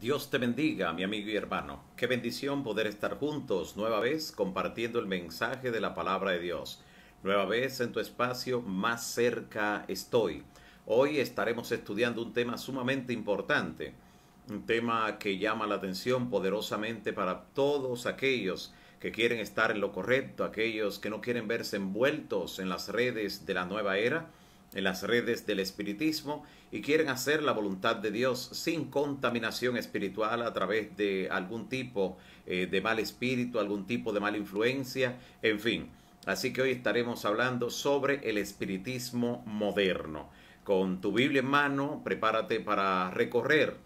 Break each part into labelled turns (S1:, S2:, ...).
S1: Dios te bendiga, mi amigo y hermano. Qué bendición poder estar juntos nueva vez compartiendo el mensaje de la palabra de Dios. Nueva vez en tu espacio, más cerca estoy. Hoy estaremos estudiando un tema sumamente importante, un tema que llama la atención poderosamente para todos aquellos que quieren estar en lo correcto, aquellos que no quieren verse envueltos en las redes de la nueva era en las redes del espiritismo y quieren hacer la voluntad de Dios sin contaminación espiritual a través de algún tipo eh, de mal espíritu, algún tipo de mala influencia, en fin. Así que hoy estaremos hablando sobre el espiritismo moderno. Con tu Biblia en mano, prepárate para recorrer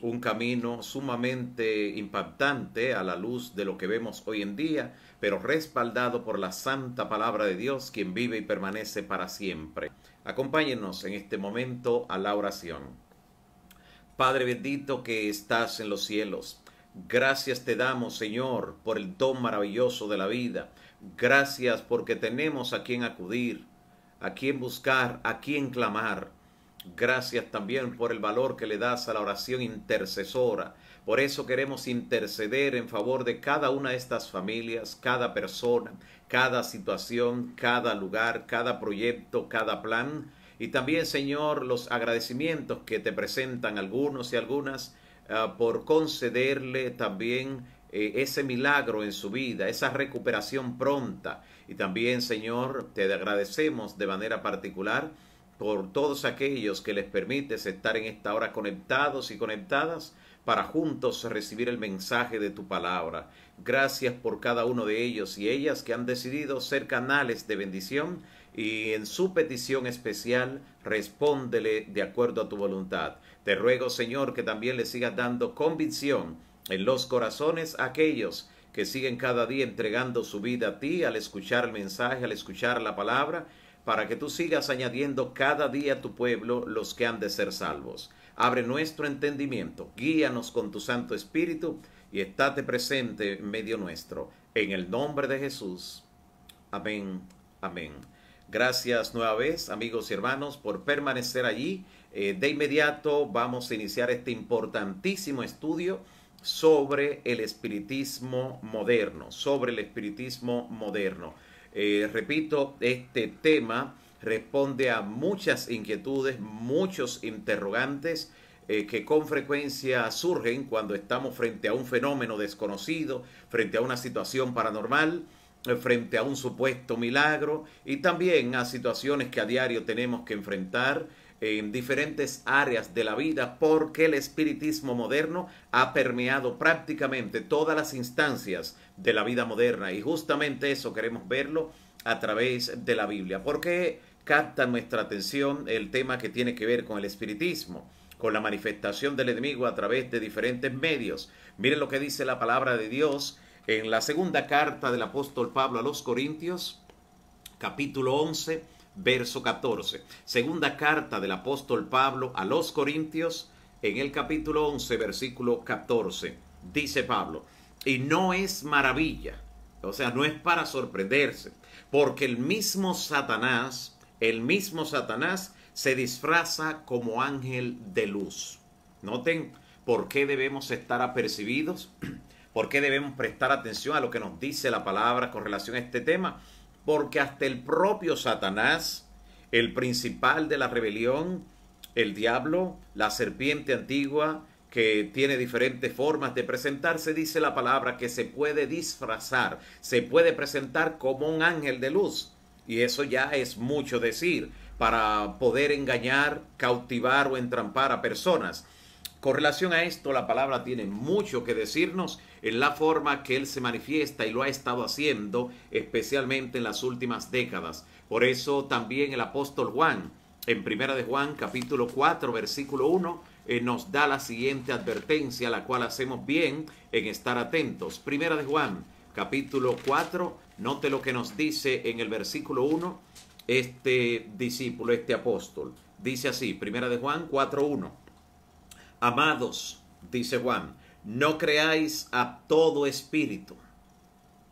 S1: un camino sumamente impactante a la luz de lo que vemos hoy en día, pero respaldado por la santa palabra de Dios, quien vive y permanece para siempre. Acompáñenos en este momento a la oración. Padre bendito que estás en los cielos, gracias te damos, Señor, por el don maravilloso de la vida. Gracias porque tenemos a quien acudir, a quien buscar, a quien clamar. Gracias también por el valor que le das a la oración intercesora. Por eso queremos interceder en favor de cada una de estas familias, cada persona, cada situación, cada lugar, cada proyecto, cada plan. Y también, Señor, los agradecimientos que te presentan algunos y algunas ah, por concederle también eh, ese milagro en su vida, esa recuperación pronta. Y también, Señor, te agradecemos de manera particular por todos aquellos que les permites estar en esta hora conectados y conectadas para juntos recibir el mensaje de tu palabra. Gracias por cada uno de ellos y ellas que han decidido ser canales de bendición y en su petición especial respóndele de acuerdo a tu voluntad. Te ruego, Señor, que también le sigas dando convicción en los corazones a aquellos que siguen cada día entregando su vida a ti al escuchar el mensaje, al escuchar la palabra, para que tú sigas añadiendo cada día a tu pueblo los que han de ser salvos. Abre nuestro entendimiento, guíanos con tu Santo Espíritu y estate presente en medio nuestro. En el nombre de Jesús. Amén. Amén. Gracias nueva vez, amigos y hermanos, por permanecer allí. Eh, de inmediato vamos a iniciar este importantísimo estudio sobre el espiritismo moderno, sobre el espiritismo moderno. Eh, repito, este tema responde a muchas inquietudes, muchos interrogantes eh, que con frecuencia surgen cuando estamos frente a un fenómeno desconocido, frente a una situación paranormal, eh, frente a un supuesto milagro y también a situaciones que a diario tenemos que enfrentar en diferentes áreas de la vida porque el espiritismo moderno ha permeado prácticamente todas las instancias de la vida moderna y justamente eso queremos verlo a través de la Biblia. ¿Por qué capta nuestra atención el tema que tiene que ver con el espiritismo? con la manifestación del enemigo a través de diferentes medios. Miren lo que dice la palabra de Dios en la segunda carta del apóstol Pablo a los Corintios, capítulo 11, verso 14. Segunda carta del apóstol Pablo a los Corintios, en el capítulo 11, versículo 14. Dice Pablo, y no es maravilla, o sea, no es para sorprenderse, porque el mismo Satanás, el mismo Satanás se disfraza como ángel de luz. Noten por qué debemos estar apercibidos, por qué debemos prestar atención a lo que nos dice la palabra con relación a este tema, porque hasta el propio Satanás, el principal de la rebelión, el diablo, la serpiente antigua, que tiene diferentes formas de presentarse, dice la palabra que se puede disfrazar, se puede presentar como un ángel de luz. Y eso ya es mucho decir para poder engañar, cautivar o entrampar a personas. Con relación a esto, la palabra tiene mucho que decirnos en la forma que Él se manifiesta y lo ha estado haciendo, especialmente en las últimas décadas. Por eso también el apóstol Juan, en Primera de Juan, capítulo 4, versículo 1, eh, nos da la siguiente advertencia, la cual hacemos bien en estar atentos. Primera de Juan, capítulo 4, note lo que nos dice en el versículo 1 este discípulo, este apóstol. Dice así, primera de Juan 4.1. Amados, dice Juan, no creáis a todo espíritu.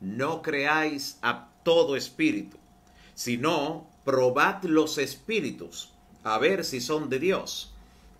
S1: No creáis a todo espíritu, sino probad los espíritus a ver si son de Dios.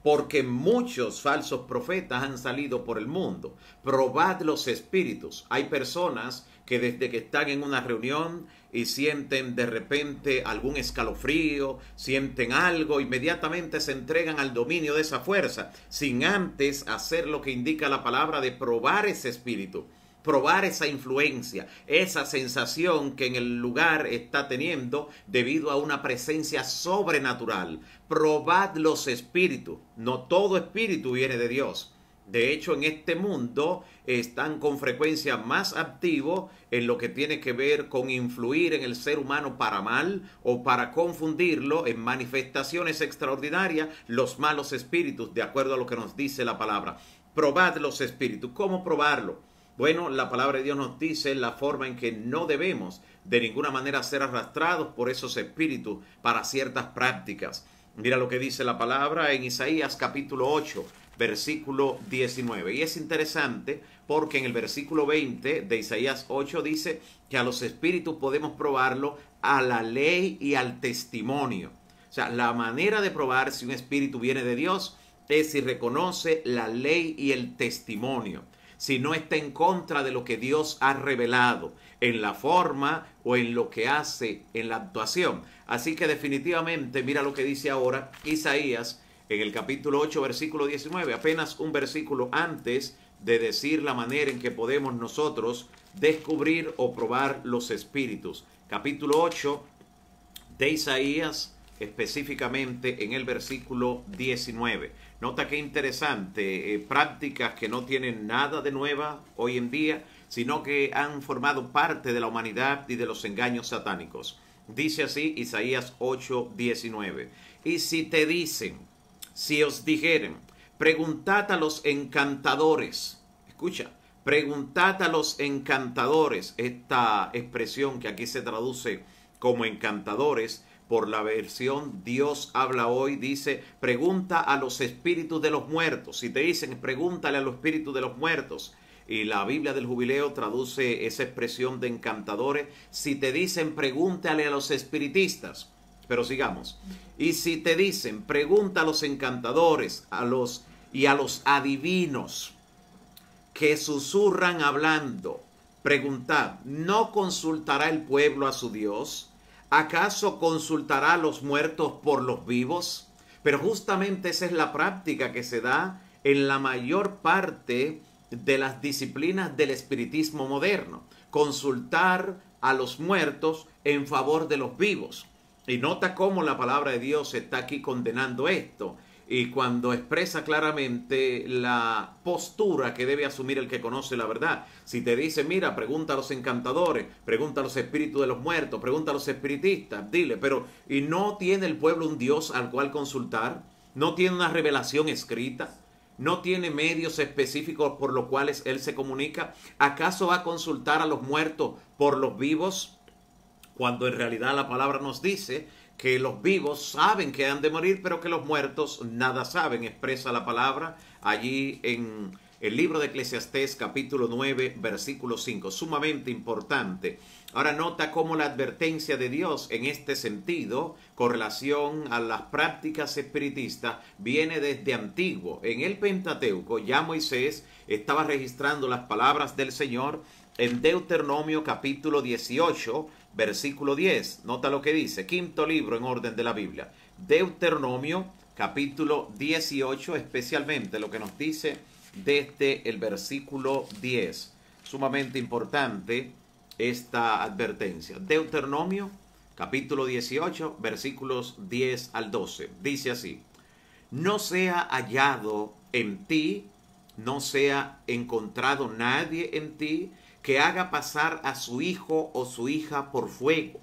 S1: Porque muchos falsos profetas han salido por el mundo. Probad los espíritus. Hay personas que desde que están en una reunión y sienten de repente algún escalofrío, sienten algo, inmediatamente se entregan al dominio de esa fuerza, sin antes hacer lo que indica la palabra de probar ese espíritu probar esa influencia, esa sensación que en el lugar está teniendo debido a una presencia sobrenatural. Probad los espíritus. No todo espíritu viene de Dios. De hecho, en este mundo están con frecuencia más activos en lo que tiene que ver con influir en el ser humano para mal o para confundirlo en manifestaciones extraordinarias, los malos espíritus, de acuerdo a lo que nos dice la palabra. Probad los espíritus. ¿Cómo probarlo? Bueno, la palabra de Dios nos dice la forma en que no debemos de ninguna manera ser arrastrados por esos espíritus para ciertas prácticas. Mira lo que dice la palabra en Isaías capítulo 8, versículo 19. Y es interesante porque en el versículo 20 de Isaías 8 dice que a los espíritus podemos probarlo a la ley y al testimonio. O sea, la manera de probar si un espíritu viene de Dios es si reconoce la ley y el testimonio, si no está en contra de lo que Dios ha revelado en la forma o en lo que hace en la actuación. Así que definitivamente, mira lo que dice ahora Isaías en el capítulo 8, versículo 19, apenas un versículo antes de decir la manera en que podemos nosotros descubrir o probar los espíritus. Capítulo 8 de Isaías, específicamente en el versículo 19. Nota qué interesante, eh, prácticas que no tienen nada de nueva hoy en día, sino que han formado parte de la humanidad y de los engaños satánicos. Dice así Isaías 8, 19. Y si te dicen, si os dijeren, preguntad a los encantadores, escucha, preguntad a los encantadores, esta expresión que aquí se traduce como encantadores, por la versión Dios habla hoy, dice, pregunta a los espíritus de los muertos. Si te dicen, pregúntale a los espíritus de los muertos. Y la Biblia del Jubileo traduce esa expresión de encantadores. Si te dicen, pregúntale a los espiritistas. Pero sigamos. Y si te dicen, pregunta a los encantadores a los, y a los adivinos que susurran hablando, preguntad, ¿no consultará el pueblo a su Dios? ¿Acaso consultará a los muertos por los vivos? Pero justamente esa es la práctica que se da en la mayor parte de las disciplinas del espiritismo moderno, consultar a los muertos en favor de los vivos. Y nota cómo la palabra de Dios está aquí condenando esto. Y cuando expresa claramente la postura que debe asumir el que conoce la verdad. Si te dice, mira, pregunta a los encantadores, pregunta a los espíritus de los muertos, pregunta a los espiritistas, dile, pero ¿y no tiene el pueblo un Dios al cual consultar? ¿No tiene una revelación escrita? no tiene medios específicos por los cuales él se comunica? ¿Acaso va a consultar a los muertos por los vivos? cuando en realidad la palabra nos dice que los vivos saben que han de morir, pero que los muertos nada saben, expresa la palabra allí en el libro de Eclesiastés capítulo 9 versículo 5, sumamente importante. Ahora nota cómo la advertencia de Dios en este sentido, con relación a las prácticas espiritistas, viene desde antiguo. En el Pentateuco ya Moisés estaba registrando las palabras del Señor en Deuteronomio capítulo 18, versículo 10. Nota lo que dice, quinto libro en orden de la Biblia. Deuteronomio capítulo 18, especialmente lo que nos dice desde el versículo 10. Sumamente importante esta advertencia. Deuteronomio capítulo 18, versículos 10 al 12. Dice así, no sea hallado en ti, no sea encontrado nadie en ti que haga pasar a su hijo o su hija por fuego,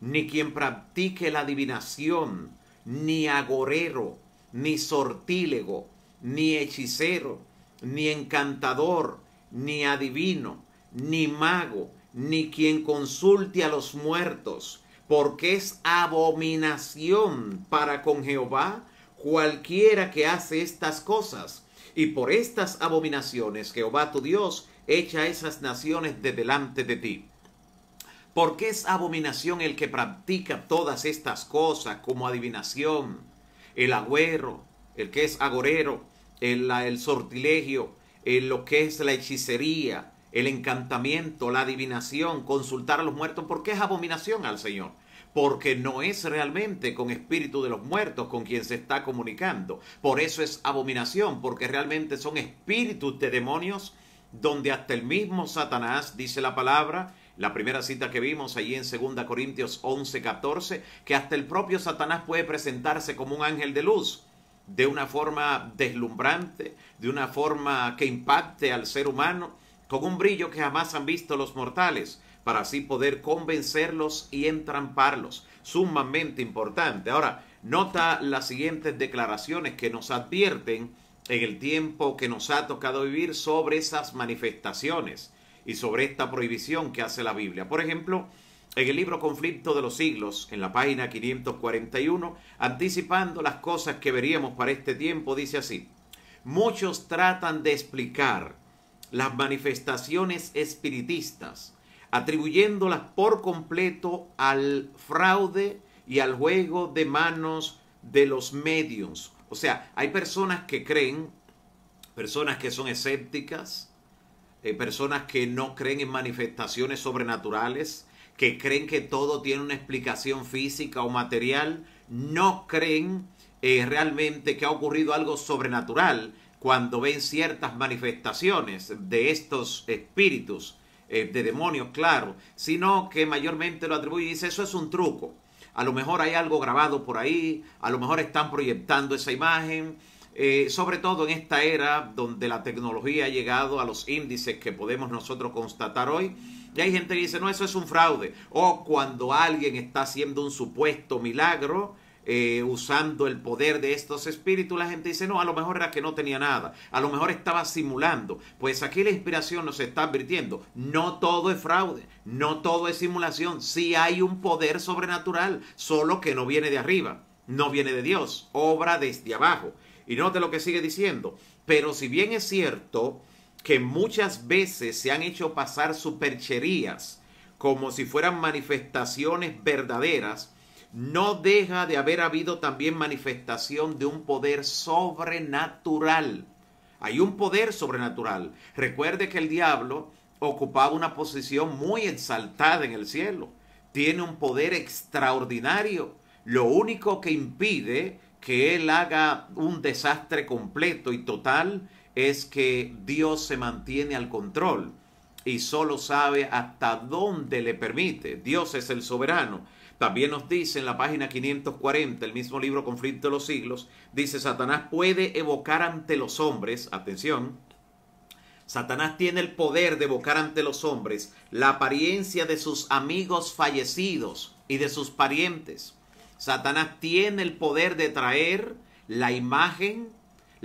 S1: ni quien practique la adivinación, ni agorero, ni sortílego, ni hechicero, ni encantador, ni adivino, ni mago, ni quien consulte a los muertos, porque es abominación para con Jehová cualquiera que hace estas cosas. Y por estas abominaciones Jehová tu Dios echa esas naciones de delante de ti. Porque es abominación el que practica todas estas cosas como adivinación, el agüero, el que es agorero, el, el sortilegio, el, lo que es la hechicería, el encantamiento, la adivinación, consultar a los muertos, porque es abominación al Señor. Porque no es realmente con espíritu de los muertos con quien se está comunicando. Por eso es abominación, porque realmente son espíritus de demonios donde hasta el mismo Satanás dice la palabra, la primera cita que vimos allí en 2 Corintios 11, 14, que hasta el propio Satanás puede presentarse como un ángel de luz, de una forma deslumbrante, de una forma que impacte al ser humano, con un brillo que jamás han visto los mortales, para así poder convencerlos y entramparlos. Sumamente importante. Ahora, nota las siguientes declaraciones que nos advierten en el tiempo que nos ha tocado vivir sobre esas manifestaciones y sobre esta prohibición que hace la Biblia. Por ejemplo, en el libro Conflicto de los Siglos, en la página 541, anticipando las cosas que veríamos para este tiempo, dice así, muchos tratan de explicar las manifestaciones espiritistas, atribuyéndolas por completo al fraude y al juego de manos de los medios o sea, hay personas que creen, personas que son escépticas, eh, personas que no creen en manifestaciones sobrenaturales, que creen que todo tiene una explicación física o material, no creen eh, realmente que ha ocurrido algo sobrenatural cuando ven ciertas manifestaciones de estos espíritus, eh, de demonios, claro, sino que mayormente lo atribuyen y dice, eso es un truco a lo mejor hay algo grabado por ahí, a lo mejor están proyectando esa imagen, eh, sobre todo en esta era donde la tecnología ha llegado a los índices que podemos nosotros constatar hoy. Y hay gente que dice, no, eso es un fraude. O cuando alguien está haciendo un supuesto milagro, eh, usando el poder de estos espíritus, la gente dice, no, a lo mejor era que no tenía nada, a lo mejor estaba simulando. Pues aquí la inspiración nos está advirtiendo, no todo es fraude, no todo es simulación, si hay un poder sobrenatural, solo que no viene de arriba, no viene de Dios, obra desde abajo. Y note lo que sigue diciendo, pero si bien es cierto que muchas veces se han hecho pasar supercherías, como si fueran manifestaciones verdaderas, no deja de haber habido también manifestación de un poder sobrenatural. Hay un poder sobrenatural. Recuerde que el diablo ocupaba una posición muy exaltada en el cielo. Tiene un poder extraordinario. Lo único que impide que él haga un desastre completo y total es que Dios se mantiene al control y solo sabe hasta dónde le permite. Dios es el soberano también nos dice en la página 540, el mismo libro Conflicto de los Siglos, dice, Satanás puede evocar ante los hombres, atención, Satanás tiene el poder de evocar ante los hombres la apariencia de sus amigos fallecidos y de sus parientes. Satanás tiene el poder de traer la imagen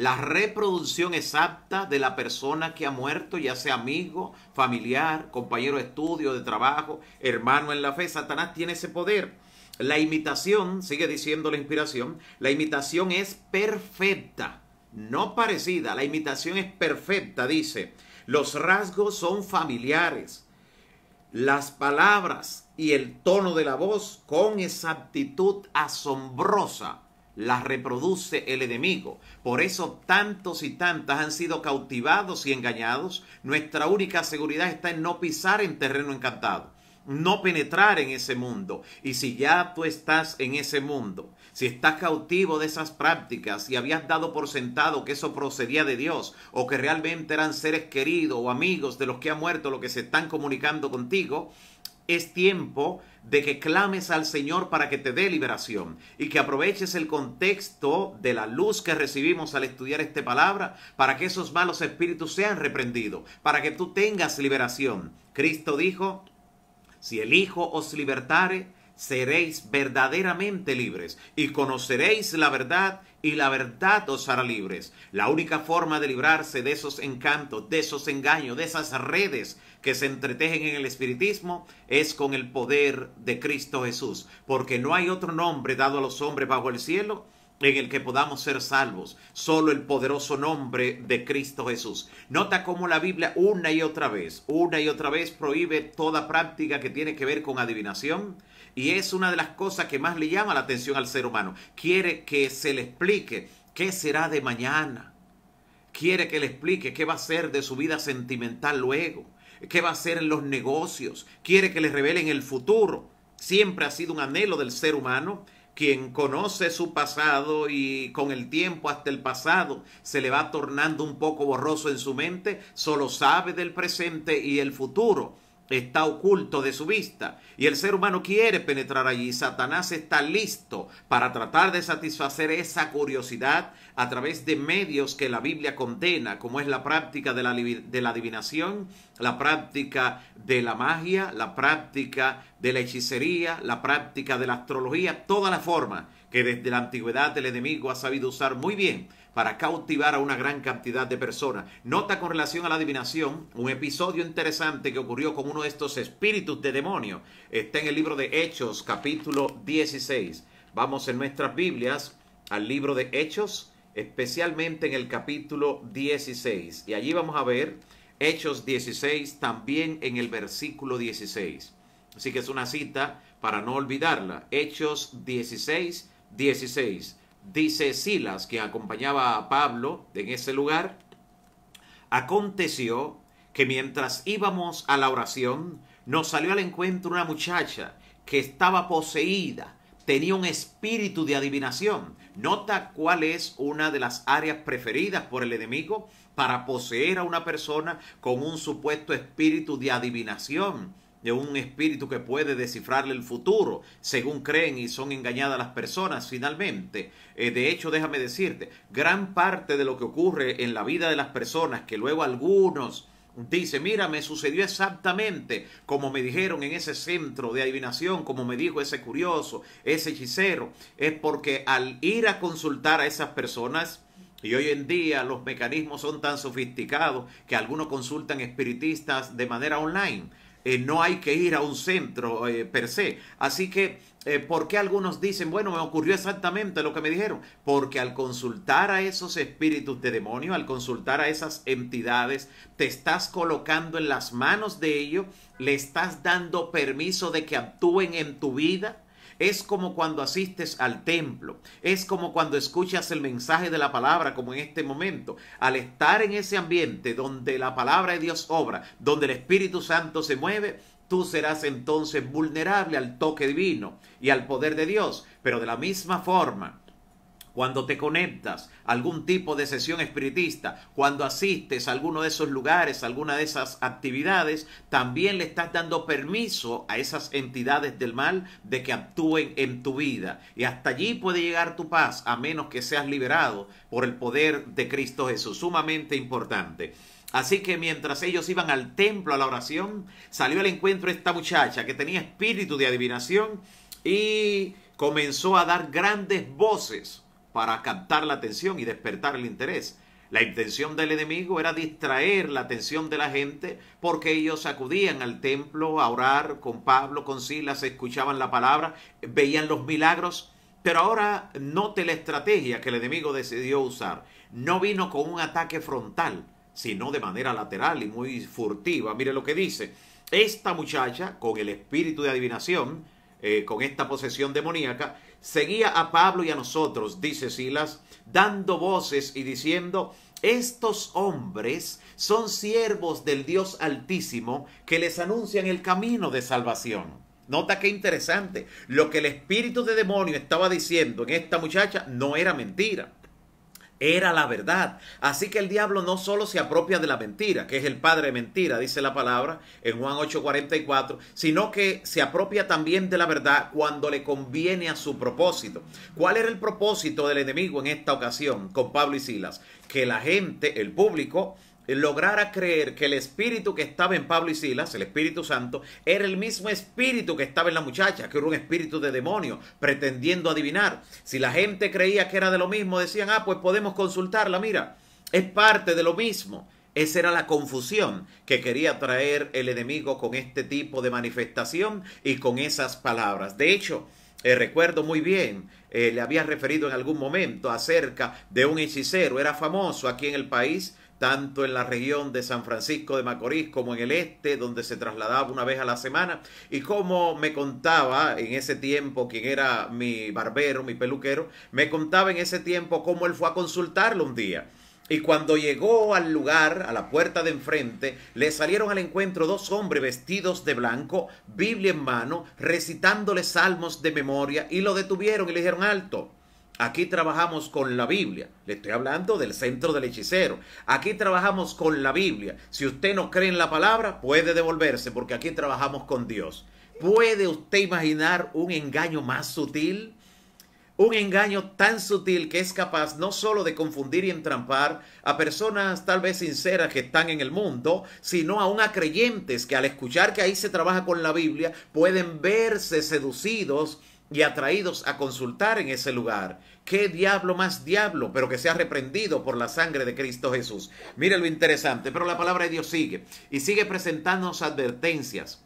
S1: la reproducción exacta de la persona que ha muerto, ya sea amigo, familiar, compañero de estudio, de trabajo, hermano en la fe. Satanás tiene ese poder. La imitación, sigue diciendo la inspiración, la imitación es perfecta, no parecida, la imitación es perfecta, dice. Los rasgos son familiares, las palabras y el tono de la voz con exactitud asombrosa las reproduce el enemigo. Por eso tantos y tantas han sido cautivados y engañados. Nuestra única seguridad está en no pisar en terreno encantado, no penetrar en ese mundo. Y si ya tú estás en ese mundo, si estás cautivo de esas prácticas y habías dado por sentado que eso procedía de Dios o que realmente eran seres queridos o amigos de los que ha muerto, lo que se están comunicando contigo, es tiempo de que clames al Señor para que te dé liberación y que aproveches el contexto de la luz que recibimos al estudiar esta palabra para que esos malos espíritus sean reprendidos, para que tú tengas liberación. Cristo dijo, si el Hijo os libertare, seréis verdaderamente libres y conoceréis la verdad y la verdad os hará libres. La única forma de librarse de esos encantos, de esos engaños, de esas redes que se entretejen en el espiritismo es con el poder de Cristo Jesús, porque no hay otro nombre dado a los hombres bajo el cielo en el que podamos ser salvos. Solo el poderoso nombre de Cristo Jesús. Nota cómo la Biblia una y otra vez, una y otra vez prohíbe toda práctica que tiene que ver con adivinación. Y es una de las cosas que más le llama la atención al ser humano. Quiere que se le explique qué será de mañana. Quiere que le explique qué va a ser de su vida sentimental luego. Qué va a ser en los negocios. Quiere que le revelen el futuro. Siempre ha sido un anhelo del ser humano quien conoce su pasado y con el tiempo hasta el pasado se le va tornando un poco borroso en su mente, solo sabe del presente y el futuro está oculto de su vista y el ser humano quiere penetrar allí. Satanás está listo para tratar de satisfacer esa curiosidad a través de medios que la Biblia condena, como es la práctica de la, de la adivinación, la práctica de la magia, la práctica de la hechicería, la práctica de la astrología, toda la forma que desde la antigüedad el enemigo ha sabido usar muy bien para cautivar a una gran cantidad de personas. Nota con relación a la adivinación, un episodio interesante que ocurrió con uno de estos espíritus de demonio. Está en el libro de Hechos, capítulo 16. Vamos en nuestras Biblias al libro de Hechos, especialmente en el capítulo 16. Y allí vamos a ver Hechos 16, también en el versículo 16. Así que es una cita para no olvidarla. Hechos 16, 16 dice Silas, que acompañaba a Pablo en ese lugar, aconteció que mientras íbamos a la oración, nos salió al encuentro una muchacha que estaba poseída, tenía un espíritu de adivinación. Nota cuál es una de las áreas preferidas por el enemigo para poseer a una persona con un supuesto espíritu de adivinación de un espíritu que puede descifrarle el futuro, según creen y son engañadas las personas finalmente. Eh, de hecho, déjame decirte, gran parte de lo que ocurre en la vida de las personas, que luego algunos dicen, mira, me sucedió exactamente como me dijeron en ese centro de adivinación, como me dijo ese curioso, ese hechicero, es porque al ir a consultar a esas personas, y hoy en día los mecanismos son tan sofisticados que algunos consultan espiritistas de manera online eh, no hay que ir a un centro eh, per se. Así que, eh, ¿por qué algunos dicen, bueno, me ocurrió exactamente lo que me dijeron? Porque al consultar a esos espíritus de demonio, al consultar a esas entidades, te estás colocando en las manos de ellos, le estás dando permiso de que actúen en tu vida es como cuando asistes al templo, es como cuando escuchas el mensaje de la palabra, como en este momento. Al estar en ese ambiente donde la palabra de Dios obra, donde el Espíritu Santo se mueve, tú serás entonces vulnerable al toque divino y al poder de Dios. Pero de la misma forma, cuando te conectas a algún tipo de sesión espiritista, cuando asistes a alguno de esos lugares, a alguna de esas actividades, también le estás dando permiso a esas entidades del mal de que actúen en tu vida. Y hasta allí puede llegar tu paz, a menos que seas liberado por el poder de Cristo Jesús. Sumamente importante. Así que mientras ellos iban al templo a la oración, salió al encuentro esta muchacha que tenía espíritu de adivinación y comenzó a dar grandes voces para captar la atención y despertar el interés. La intención del enemigo era distraer la atención de la gente porque ellos acudían al templo a orar con Pablo, con Silas, escuchaban la palabra, veían los milagros. Pero ahora note la estrategia que el enemigo decidió usar. No vino con un ataque frontal, sino de manera lateral y muy furtiva. Mire lo que dice. Esta muchacha, con el espíritu de adivinación, eh, con esta posesión demoníaca, seguía a Pablo y a nosotros, dice Silas, dando voces y diciendo, estos hombres son siervos del Dios Altísimo que les anuncian el camino de salvación. Nota qué interesante. Lo que el espíritu de demonio estaba diciendo en esta muchacha no era mentira era la verdad. Así que el diablo no solo se apropia de la mentira, que es el padre de mentira, dice la palabra en Juan 8:44, sino que se apropia también de la verdad cuando le conviene a su propósito. ¿Cuál era el propósito del enemigo en esta ocasión con Pablo y Silas? Que la gente, el público, lograra creer que el espíritu que estaba en Pablo y Silas, el Espíritu Santo, era el mismo espíritu que estaba en la muchacha, que era un espíritu de demonio, pretendiendo adivinar. Si la gente creía que era de lo mismo, decían, ah, pues podemos consultarla, mira, es parte de lo mismo. Esa era la confusión que quería traer el enemigo con este tipo de manifestación y con esas palabras. De hecho, eh, recuerdo muy bien, eh, le había referido en algún momento acerca de un hechicero, era famoso aquí en el país, tanto en la región de San Francisco de Macorís como en el este, donde se trasladaba una vez a la semana, y como me contaba en ese tiempo quien era mi barbero, mi peluquero, me contaba en ese tiempo cómo él fue a consultarlo un día. Y cuando llegó al lugar, a la puerta de enfrente, le salieron al encuentro dos hombres vestidos de blanco, Biblia en mano, recitándole salmos de memoria, y lo detuvieron y le dijeron alto. Aquí trabajamos con la Biblia. Le estoy hablando del centro del hechicero. Aquí trabajamos con la Biblia. Si usted no cree en la palabra, puede devolverse porque aquí trabajamos con Dios. ¿Puede usted imaginar un engaño más sutil? Un engaño tan sutil que es capaz no solo de confundir y entrampar a personas tal vez sinceras que están en el mundo, sino aún a creyentes que al escuchar que ahí se trabaja con la Biblia pueden verse seducidos y atraídos a consultar en ese lugar. ¿Qué diablo más diablo? Pero que se ha reprendido por la sangre de Cristo Jesús. Mire lo interesante, pero la palabra de Dios sigue y sigue presentándonos advertencias.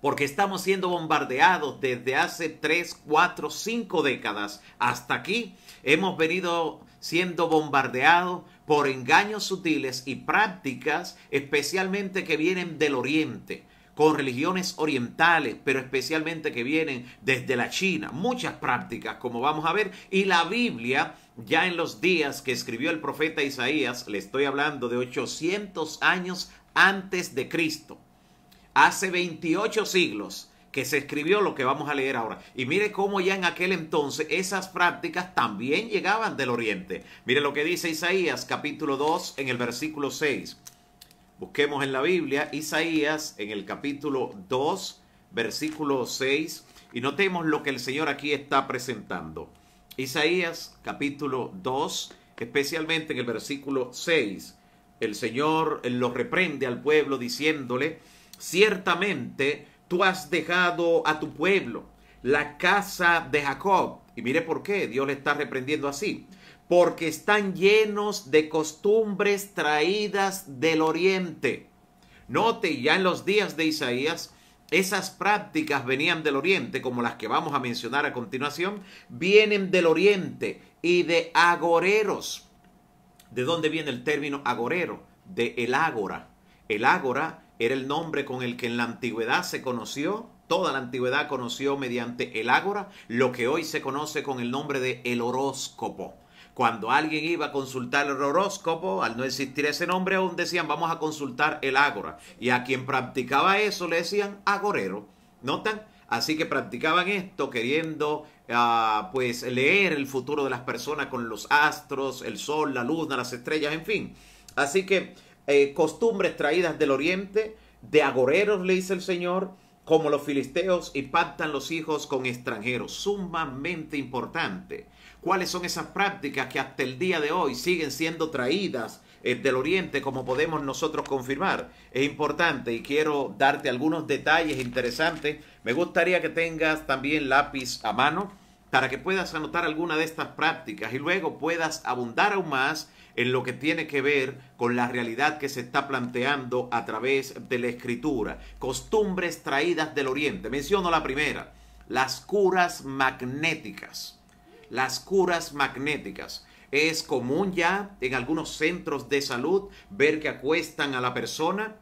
S1: Porque estamos siendo bombardeados desde hace 3, 4, 5 décadas hasta aquí. Hemos venido siendo bombardeados por engaños sutiles y prácticas especialmente que vienen del oriente con religiones orientales, pero especialmente que vienen desde la China, muchas prácticas como vamos a ver, y la Biblia ya en los días que escribió el profeta Isaías, le estoy hablando de 800 años antes de Cristo, hace 28 siglos que se escribió lo que vamos a leer ahora. Y mire cómo ya en aquel entonces esas prácticas también llegaban del oriente. Mire lo que dice Isaías capítulo 2 en el versículo 6. Busquemos en la Biblia Isaías en el capítulo 2, versículo 6, y notemos lo que el Señor aquí está presentando. Isaías capítulo 2, especialmente en el versículo 6, el Señor lo reprende al pueblo diciéndole, ciertamente tú has dejado a tu pueblo, la casa de Jacob. Y mire por qué Dios le está reprendiendo así porque están llenos de costumbres traídas del oriente. Note, ya en los días de Isaías, esas prácticas venían del oriente, como las que vamos a mencionar a continuación, vienen del oriente y de agoreros. ¿De dónde viene el término agorero? De el ágora. El ágora era el nombre con el que en la antigüedad se conoció, toda la antigüedad conoció mediante el ágora, lo que hoy se conoce con el nombre de el horóscopo. Cuando alguien iba a consultar el horóscopo, al no existir ese nombre aún decían, vamos a consultar el ágora. Y a quien practicaba eso le decían agorero. ¿Notan? Así que practicaban esto queriendo ah, pues leer el futuro de las personas con los astros, el sol, la luna, las estrellas, en fin. Así que eh, costumbres traídas del oriente, de agoreros le dice el Señor, como los filisteos y pactan los hijos con extranjeros. Sumamente importante cuáles son esas prácticas que hasta el día de hoy siguen siendo traídas eh, del Oriente, como podemos nosotros confirmar. Es importante y quiero darte algunos detalles interesantes. Me gustaría que tengas también lápiz a mano para que puedas anotar alguna de estas prácticas y luego puedas abundar aún más en lo que tiene que ver con la realidad que se está planteando a través de la escritura. Costumbres traídas del oriente. Menciono la primera, las curas magnéticas las curas magnéticas. Es común ya en algunos centros de salud ver que acuestan a la persona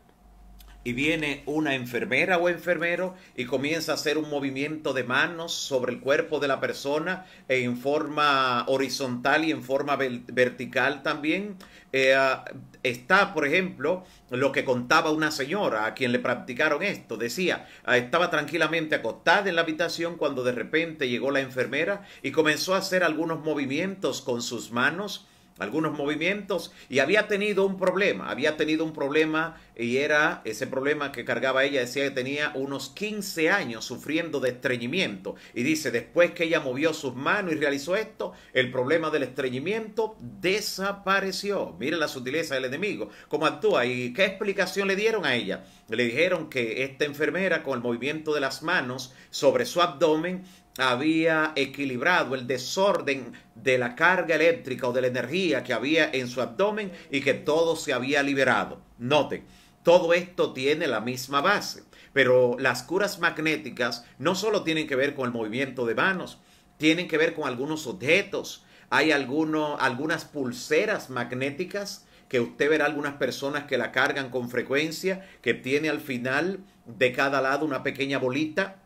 S1: y viene una enfermera o enfermero y comienza a hacer un movimiento de manos sobre el cuerpo de la persona en forma horizontal y en forma vertical también. Eh, ah, está, por ejemplo, lo que contaba una señora a quien le practicaron esto. Decía, ah, estaba tranquilamente acostada en la habitación cuando de repente llegó la enfermera y comenzó a hacer algunos movimientos con sus manos algunos movimientos y había tenido un problema, había tenido un problema y era ese problema que cargaba ella, decía que tenía unos 15 años sufriendo de estreñimiento y dice, después que ella movió sus manos y realizó esto, el problema del estreñimiento desapareció. Miren la sutileza del enemigo, cómo actúa y qué explicación le dieron a ella. Le dijeron que esta enfermera con el movimiento de las manos sobre su abdomen había equilibrado el desorden de la carga eléctrica o de la energía que había en su abdomen y que todo se había liberado. Note, todo esto tiene la misma base, pero las curas magnéticas no solo tienen que ver con el movimiento de manos, tienen que ver con algunos objetos. Hay algunas pulseras magnéticas que usted verá algunas personas que la cargan con frecuencia, que tiene al final de cada lado una pequeña bolita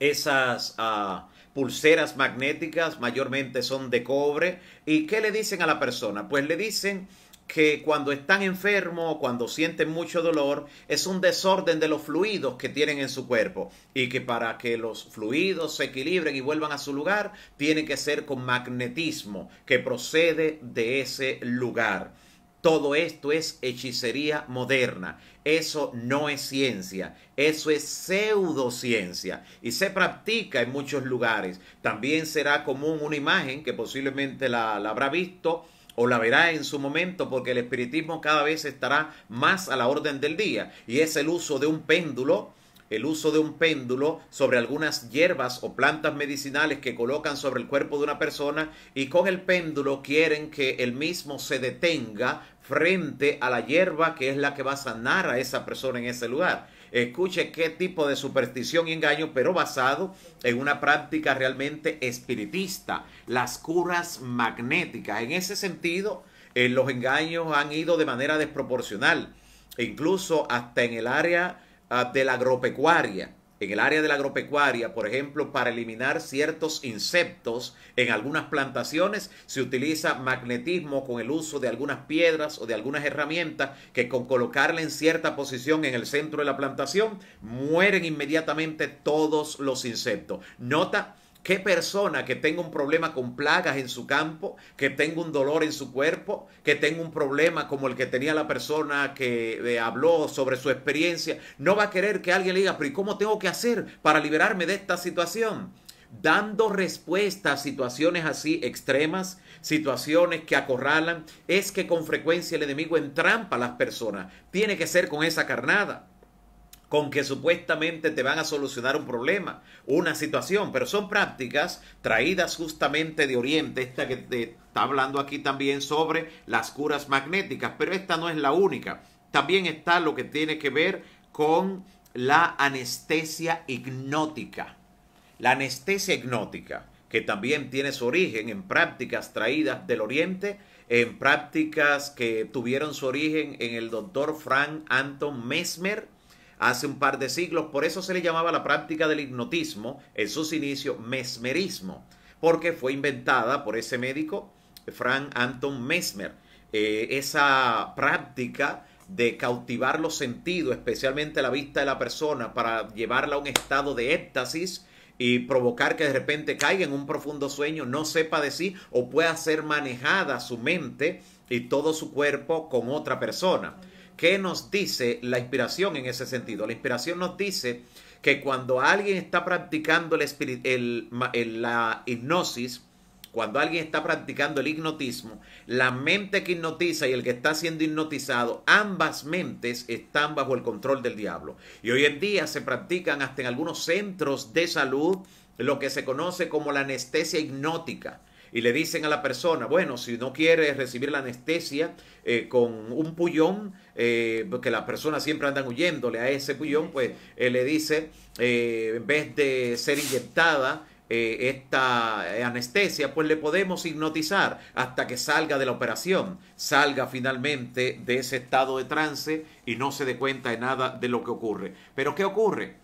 S1: esas ah, pulseras magnéticas mayormente son de cobre. ¿Y qué le dicen a la persona? Pues le dicen que cuando están enfermos, cuando sienten mucho dolor, es un desorden de los fluidos que tienen en su cuerpo y que para que los fluidos se equilibren y vuelvan a su lugar, tiene que ser con magnetismo que procede de ese lugar. Todo esto es hechicería moderna. Eso no es ciencia, eso es pseudociencia y se practica en muchos lugares. También será común una imagen que posiblemente la, la habrá visto o la verá en su momento porque el espiritismo cada vez estará más a la orden del día y es el uso de un péndulo el uso de un péndulo sobre algunas hierbas o plantas medicinales que colocan sobre el cuerpo de una persona y con el péndulo quieren que el mismo se detenga frente a la hierba que es la que va a sanar a esa persona en ese lugar. Escuche qué tipo de superstición y engaño, pero basado en una práctica realmente espiritista, las curas magnéticas. En ese sentido, eh, los engaños han ido de manera desproporcional, incluso hasta en el área Ah, de la agropecuaria. En el área de la agropecuaria, por ejemplo, para eliminar ciertos insectos en algunas plantaciones, se utiliza magnetismo con el uso de algunas piedras o de algunas herramientas que con colocarla en cierta posición en el centro de la plantación, mueren inmediatamente todos los insectos. Nota ¿Qué persona que tenga un problema con plagas en su campo, que tenga un dolor en su cuerpo, que tenga un problema como el que tenía la persona que eh, habló sobre su experiencia, no va a querer que alguien le diga, pero ¿y cómo tengo que hacer para liberarme de esta situación? dando respuesta a situaciones así extremas, situaciones que acorralan, es que con frecuencia el enemigo entrampa a las personas. Tiene que ser con esa carnada con que supuestamente te van a solucionar un problema, una situación, pero son prácticas traídas justamente de Oriente. Esta que te está hablando aquí también sobre las curas magnéticas, pero esta no es la única. También está lo que tiene que ver con la anestesia hipnótica. La anestesia hipnótica, que también tiene su origen en prácticas traídas del Oriente, en prácticas que tuvieron su origen en el doctor Frank Anton Mesmer, hace un par de siglos. Por eso se le llamaba la práctica del hipnotismo, en sus inicios, mesmerismo, porque fue inventada por ese médico, Frank Anton Mesmer. Eh, esa práctica de cautivar los sentidos, especialmente la vista de la persona, para llevarla a un estado de éxtasis y provocar que de repente caiga en un profundo sueño, no sepa de sí o pueda ser manejada su mente y todo su cuerpo con otra persona. ¿Qué nos dice la inspiración en ese sentido? La inspiración nos dice que cuando alguien está practicando el la hipnosis, cuando alguien está practicando el hipnotismo, la mente que hipnotiza y el que está siendo hipnotizado, ambas mentes están bajo el control del diablo. Y hoy en día se practican hasta en algunos centros de salud lo que se conoce como la anestesia hipnótica y le dicen a la persona, bueno, si no quiere recibir la anestesia eh, con un pullón, eh, porque las personas siempre andan huyéndole a ese pullón, pues le dice, eh, en vez de ser inyectada, eh, esta anestesia, pues le podemos hipnotizar hasta que salga de la operación, salga finalmente de ese estado de trance y no se dé cuenta de nada de lo que ocurre. Pero ¿qué ocurre?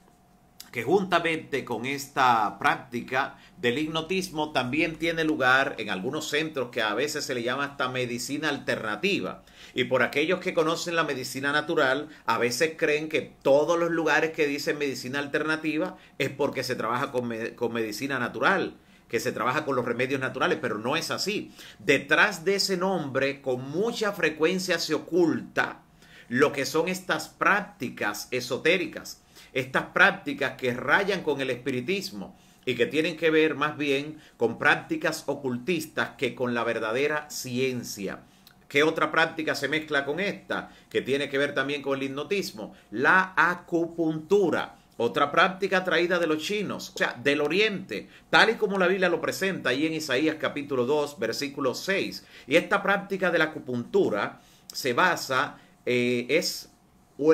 S1: que juntamente con esta práctica del hipnotismo también tiene lugar en algunos centros que a veces se le llama hasta medicina alternativa. Y por aquellos que conocen la medicina natural, a veces creen que todos los lugares que dicen medicina alternativa es porque se trabaja con, con medicina natural que se trabaja con los remedios naturales, pero no es así. Detrás de ese nombre, con mucha frecuencia se oculta lo que son estas prácticas esotéricas estas prácticas que rayan con el espiritismo y que tienen que ver más bien con prácticas ocultistas que con la verdadera ciencia. ¿Qué otra práctica se mezcla con esta? Que tiene que ver también con el hipnotismo. La acupuntura. Otra práctica traída de los chinos, o sea, del oriente, tal y como la Biblia lo presenta ahí en Isaías capítulo 2, versículo 6. Y esta práctica de la acupuntura se basa, eh, es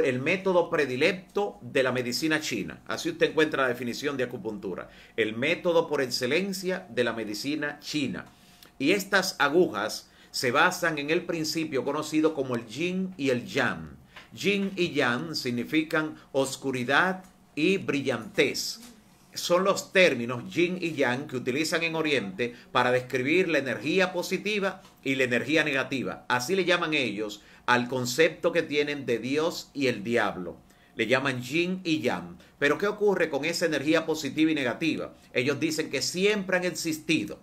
S1: el método predilecto de la medicina china. Así usted encuentra la definición de acupuntura. El método por excelencia de la medicina china. Y estas agujas se basan en el principio conocido como el yin y el yang. Yin y yang significan oscuridad y brillantez son los términos yin y yang que utilizan en Oriente para describir la energía positiva y la energía negativa. Así le llaman ellos al concepto que tienen de Dios y el diablo. Le llaman yin y yang. Pero ¿qué ocurre con esa energía positiva y negativa? Ellos dicen que siempre han existido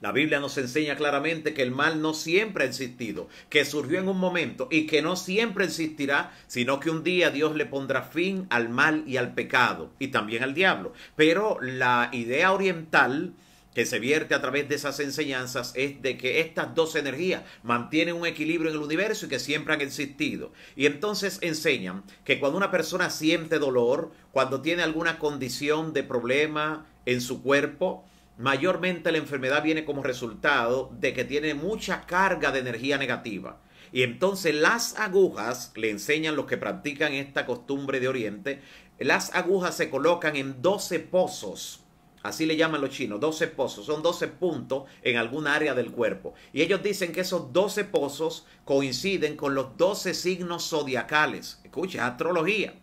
S1: la Biblia nos enseña claramente que el mal no siempre ha existido, que surgió en un momento y que no siempre existirá, sino que un día Dios le pondrá fin al mal y al pecado y también al diablo. Pero la idea oriental que se vierte a través de esas enseñanzas es de que estas dos energías mantienen un equilibrio en el universo y que siempre han existido. Y entonces enseñan que cuando una persona siente dolor, cuando tiene alguna condición de problema en su cuerpo, mayormente la enfermedad viene como resultado de que tiene mucha carga de energía negativa. Y entonces las agujas, le enseñan los que practican esta costumbre de Oriente, las agujas se colocan en 12 pozos. Así le llaman los chinos, 12 pozos. Son 12 puntos en alguna área del cuerpo. Y ellos dicen que esos 12 pozos coinciden con los 12 signos zodiacales. Escucha, astrología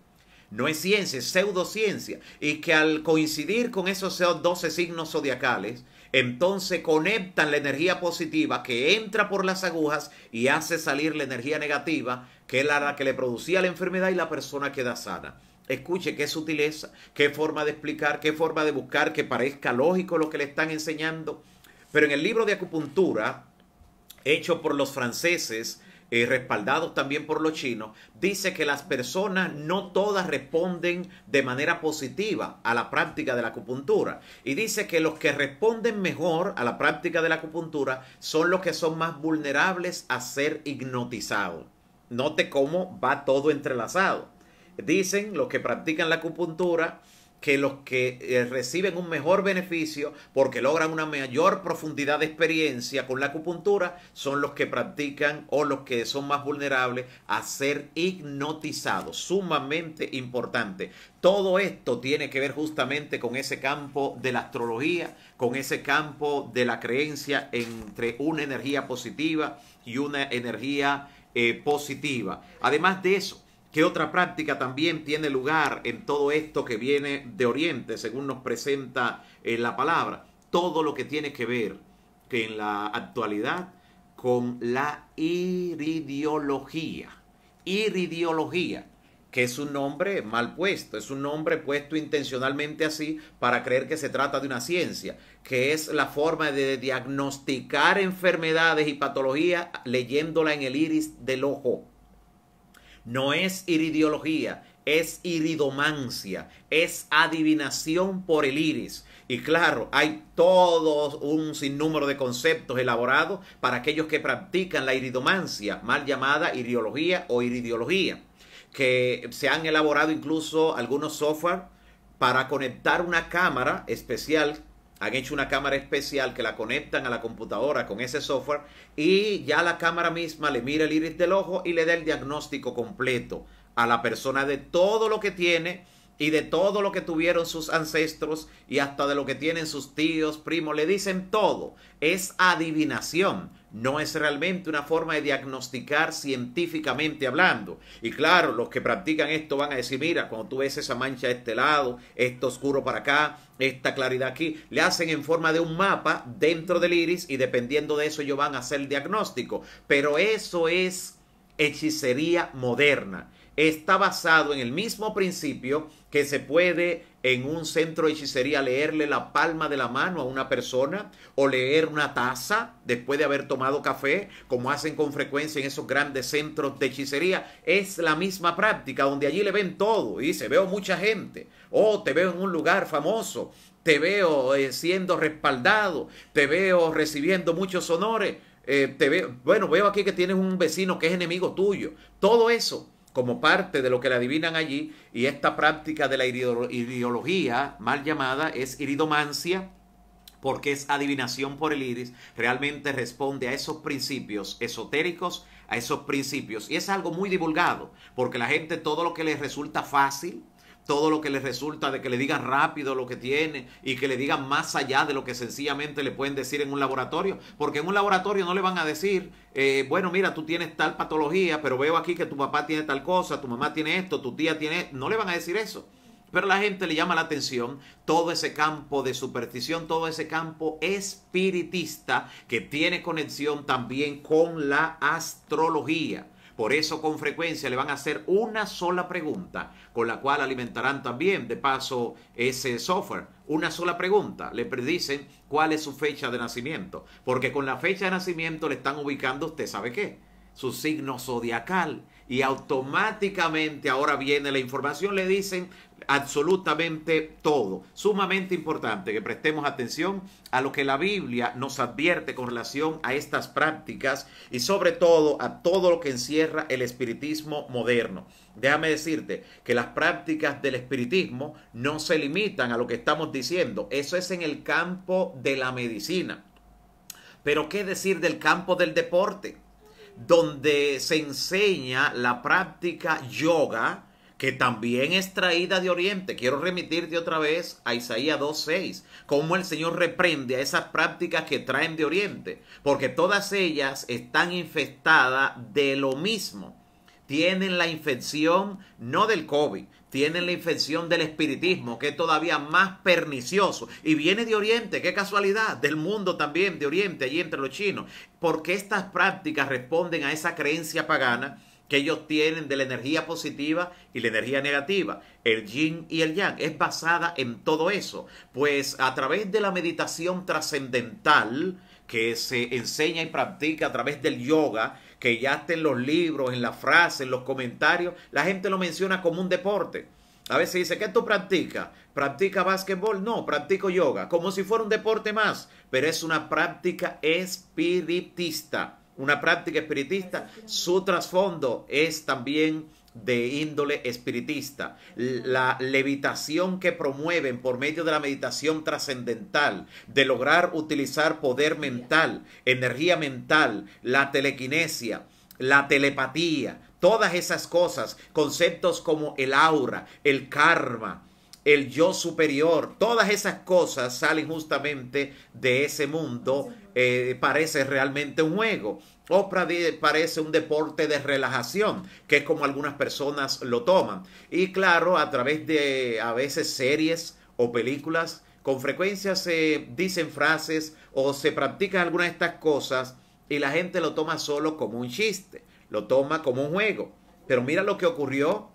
S1: no es ciencia, es pseudociencia, y que al coincidir con esos 12 signos zodiacales, entonces conectan la energía positiva que entra por las agujas y hace salir la energía negativa, que es la que le producía la enfermedad y la persona queda sana. Escuche qué sutileza, qué forma de explicar, qué forma de buscar, que parezca lógico lo que le están enseñando. Pero en el libro de acupuntura, hecho por los franceses y eh, respaldados también por los chinos, dice que las personas no todas responden de manera positiva a la práctica de la acupuntura. Y dice que los que responden mejor a la práctica de la acupuntura son los que son más vulnerables a ser hipnotizados. Note cómo va todo entrelazado. Dicen los que practican la acupuntura que los que eh, reciben un mejor beneficio porque logran una mayor profundidad de experiencia con la acupuntura son los que practican o los que son más vulnerables a ser hipnotizados. Sumamente importante. Todo esto tiene que ver justamente con ese campo de la astrología, con ese campo de la creencia entre una energía positiva y una energía eh, positiva. Además de eso, ¿Qué otra práctica también tiene lugar en todo esto que viene de Oriente, según nos presenta eh, la palabra? Todo lo que tiene que ver que en la actualidad con la iridiología. Iridiología, que es un nombre mal puesto, es un nombre puesto intencionalmente así para creer que se trata de una ciencia, que es la forma de diagnosticar enfermedades y patologías leyéndola en el iris del ojo no es iridiología, es iridomancia, es adivinación por el iris. Y claro, hay todo un sinnúmero de conceptos elaborados para aquellos que practican la iridomancia, mal llamada iridología o iridiología, que se han elaborado incluso algunos software para conectar una cámara especial han hecho una cámara especial que la conectan a la computadora con ese software y ya la cámara misma le mira el iris del ojo y le da el diagnóstico completo a la persona de todo lo que tiene y de todo lo que tuvieron sus ancestros y hasta de lo que tienen sus tíos, primos, le dicen todo. Es adivinación no es realmente una forma de diagnosticar científicamente hablando. Y claro, los que practican esto van a decir, mira, cuando tú ves esa mancha de este lado, esto oscuro para acá, esta claridad aquí, le hacen en forma de un mapa dentro del iris y dependiendo de eso ellos van a hacer el diagnóstico. Pero eso es hechicería moderna está basado en el mismo principio que se puede en un centro de hechicería leerle la palma de la mano a una persona o leer una taza después de haber tomado café, como hacen con frecuencia en esos grandes centros de hechicería. Es la misma práctica donde allí le ven todo y dice, veo mucha gente, o oh, te veo en un lugar famoso, te veo eh, siendo respaldado, te veo recibiendo muchos honores. Eh, te veo, bueno, veo aquí que tienes un vecino que es enemigo tuyo. Todo eso como parte de lo que le adivinan allí, y esta práctica de la ideología mal llamada es iridomancia, porque es adivinación por el iris, realmente responde a esos principios esotéricos, a esos principios. Y es algo muy divulgado, porque la gente todo lo que les resulta fácil, todo lo que le resulta de que le digan rápido lo que tiene y que le digan más allá de lo que sencillamente le pueden decir en un laboratorio. Porque en un laboratorio no le van a decir, eh, bueno, mira, tú tienes tal patología, pero veo aquí que tu papá tiene tal cosa, tu mamá tiene esto, tu tía tiene... No le van a decir eso. Pero la gente le llama la atención todo ese campo de superstición, todo ese campo espiritista que tiene conexión también con la astrología. Por eso con frecuencia le van a hacer una sola pregunta, con la cual alimentarán también de paso ese software. Una sola pregunta, le predicen cuál es su fecha de nacimiento, porque con la fecha de nacimiento le están ubicando usted sabe qué su signo zodiacal y automáticamente ahora viene la información, le dicen absolutamente todo. Sumamente importante que prestemos atención a lo que la Biblia nos advierte con relación a estas prácticas y sobre todo a todo lo que encierra el espiritismo moderno. Déjame decirte que las prácticas del espiritismo no se limitan a lo que estamos diciendo. Eso es en el campo de la medicina. Pero ¿qué decir del campo del deporte? donde se enseña la práctica yoga, que también es traída de Oriente. Quiero remitirte otra vez a Isaías 2.6, cómo el Señor reprende a esas prácticas que traen de Oriente, porque todas ellas están infectadas de lo mismo. Tienen la infección no del COVID, tienen la infección del espiritismo, que es todavía más pernicioso. Y viene de Oriente, qué casualidad, del mundo también, de Oriente, allí entre los chinos. Porque estas prácticas responden a esa creencia pagana que ellos tienen de la energía positiva y la energía negativa, el yin y el yang, es basada en todo eso. Pues a través de la meditación trascendental que se enseña y practica a través del yoga, que ya está en los libros, en las frases, en los comentarios, la gente lo menciona como un deporte. A veces dice, ¿qué tú practicas? ¿Practica básquetbol? No, practico yoga, como si fuera un deporte más, pero es una práctica espiritista. Una práctica espiritista, su trasfondo es también de índole espiritista, la levitación que promueven por medio de la meditación trascendental, de lograr utilizar poder mental, energía mental, la telequinesia, la telepatía, todas esas cosas, conceptos como el aura, el karma, el yo superior, todas esas cosas salen justamente de ese mundo, eh, parece realmente un juego. O parece un deporte de relajación, que es como algunas personas lo toman. Y claro, a través de a veces series o películas, con frecuencia se dicen frases o se practican algunas de estas cosas y la gente lo toma solo como un chiste, lo toma como un juego. Pero mira lo que ocurrió,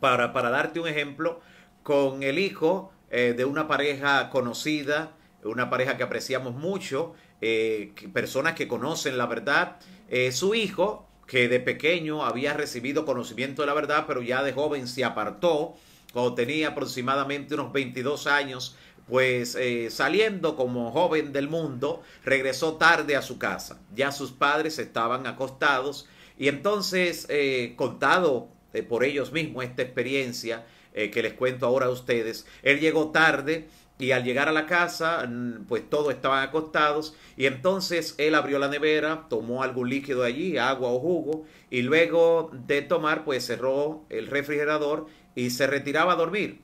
S1: para, darte un ejemplo, con el hijo eh, de una pareja conocida, una pareja que apreciamos mucho, eh, personas que conocen la verdad. Eh, su hijo, que de pequeño había recibido conocimiento de la verdad, pero ya de joven se apartó, cuando tenía aproximadamente unos 22 años, pues eh, saliendo como joven del mundo, regresó tarde a su casa. Ya sus padres estaban acostados y entonces, contado por ellos mismos esta experiencia que les cuento ahora a ustedes, él llegó tarde y al llegar a la casa, pues todos estaban acostados y entonces él abrió la nevera, tomó algún líquido allí, agua o jugo, y luego de tomar, pues cerró el refrigerador y se retiraba a dormir.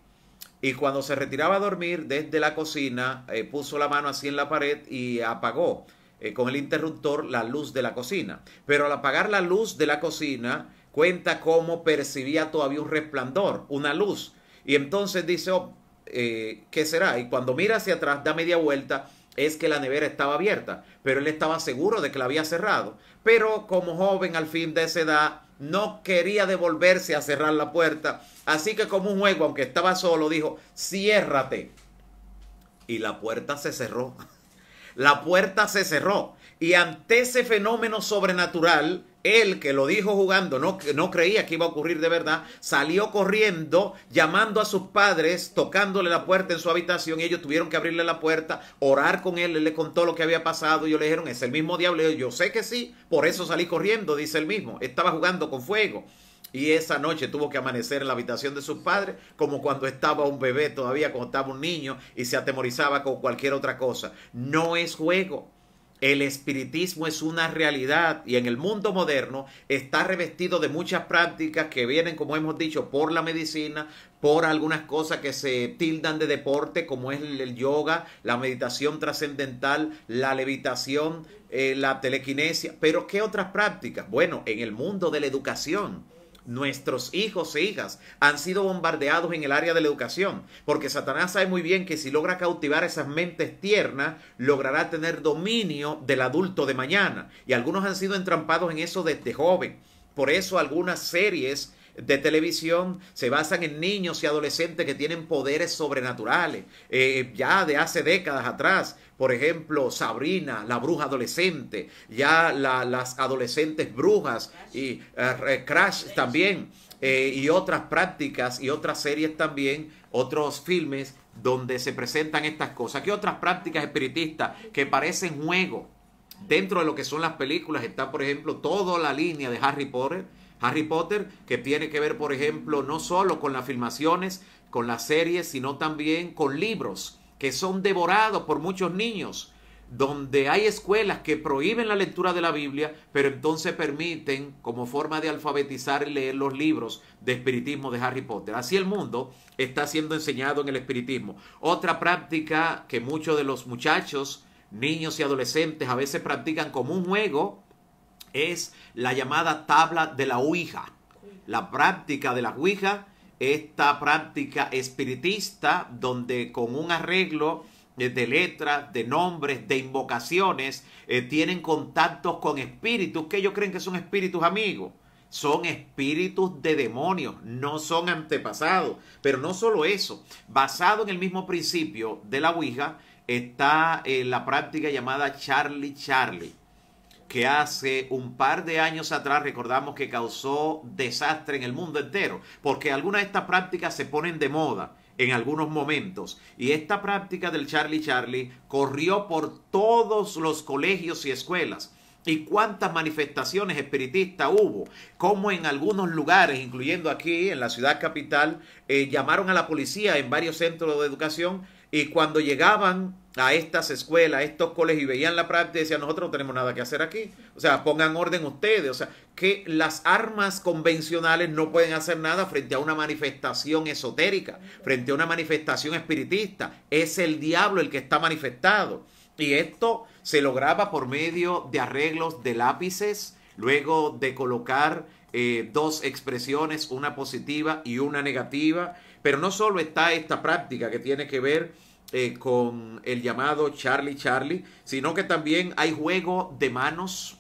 S1: Y cuando se retiraba a dormir, desde la cocina, eh, puso la mano así en la pared y apagó eh, con el interruptor la luz de la cocina. Pero al apagar la luz de la cocina, cuenta cómo percibía todavía un resplandor, una luz. Y entonces dice, oh, eh, ¿qué será? Y cuando mira hacia atrás, da media vuelta, es que la nevera estaba abierta, pero él estaba seguro de que la había cerrado. Pero como joven al fin de esa edad, no quería devolverse a cerrar la puerta. Así que como un juego, aunque estaba solo, dijo, ciérrate. Y la puerta se cerró. La puerta se cerró. Y ante ese fenómeno sobrenatural, él que lo dijo jugando, no, no creía que iba a ocurrir de verdad, salió corriendo, llamando a sus padres, tocándole la puerta en su habitación y ellos tuvieron que abrirle la puerta, orar con él, él le contó lo que había pasado y ellos le dijeron, es el mismo diablo, yo, sé que sí, por eso salí corriendo, dice el mismo, estaba jugando con fuego. Y esa noche tuvo que amanecer en la habitación de sus padres, como cuando estaba un bebé todavía, cuando estaba un niño y se atemorizaba con cualquier otra cosa. No es juego. El espiritismo es una realidad y en el mundo moderno está revestido de muchas prácticas que vienen, como hemos dicho, por la medicina, por algunas cosas que se tildan de deporte, como es el yoga, la meditación trascendental, la levitación, eh, la telequinesia. Pero ¿qué otras prácticas? Bueno, en el mundo de la educación Nuestros hijos e hijas han sido bombardeados en el área de la educación, porque Satanás sabe muy bien que si logra cautivar esas mentes tiernas, logrará tener dominio del adulto de mañana. Y algunos han sido entrampados en eso desde joven. Por eso algunas series de televisión se basan en niños y adolescentes que tienen poderes sobrenaturales, eh, ya de hace décadas atrás. Por ejemplo, Sabrina, la bruja adolescente, ya las adolescentes brujas y eh, Crash también, eh, y otras prácticas y otras series también, otros filmes donde se presentan estas cosas. ¿Qué otras prácticas espiritistas que parecen juego? Dentro de lo que son las películas está, por ejemplo, toda la línea de Harry Potter, Harry Potter, que tiene que ver, por ejemplo, no solo con las filmaciones, con las series, sino también con libros que son devorados por muchos niños, donde hay escuelas que prohíben la lectura de la Biblia, pero entonces permiten como forma de alfabetizar y leer los libros de espiritismo de Harry Potter. Así el mundo está siendo enseñado en el espiritismo. Otra práctica que muchos de los muchachos, niños y adolescentes a veces practican como un juego, es la llamada tabla de la Ouija. La práctica de la Ouija, esta práctica espiritista donde con un arreglo de letras, de nombres, de invocaciones, eh, tienen contactos con espíritus que ellos creen que son espíritus amigos. Son espíritus de demonios, no son antepasados. Pero no solo eso, basado en el mismo principio de la Ouija, está eh, la práctica llamada Charlie Charlie que hace un par de años atrás recordamos que causó desastre en el mundo entero, porque algunas de estas prácticas se ponen de moda en algunos momentos. Y esta práctica del Charlie Charlie corrió por todos los colegios y escuelas. Y cuántas manifestaciones espiritistas hubo, como en algunos lugares, incluyendo aquí en la ciudad capital, eh, llamaron a la policía en varios centros de educación y cuando llegaban a estas escuelas, a estos colegios y veían la práctica, decían, nosotros no tenemos nada que hacer aquí. O sea, pongan orden ustedes. O sea, que las armas convencionales no pueden hacer nada frente a una manifestación esotérica, frente a una manifestación espiritista. Es el diablo el que está manifestado. Y esto se lograba por medio de arreglos de lápices, luego de colocar eh, dos expresiones, una positiva y una negativa pero no solo está esta práctica que tiene que ver eh, con el llamado Charlie Charlie, sino que también hay juego de manos,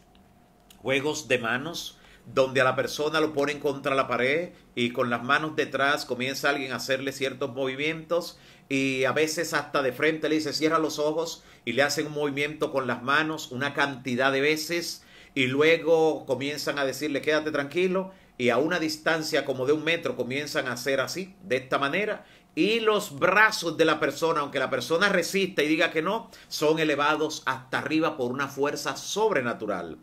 S1: juegos de manos, donde a la persona lo ponen contra la pared y con las manos detrás comienza alguien a hacerle ciertos movimientos y a veces hasta de frente le dice cierra los ojos y le hacen un movimiento con las manos una cantidad de veces y luego comienzan a decirle quédate tranquilo y a una distancia como de un metro comienzan a hacer así, de esta manera, y los brazos de la persona, aunque la persona resista y diga que no, son elevados hasta arriba por una fuerza sobrenatural.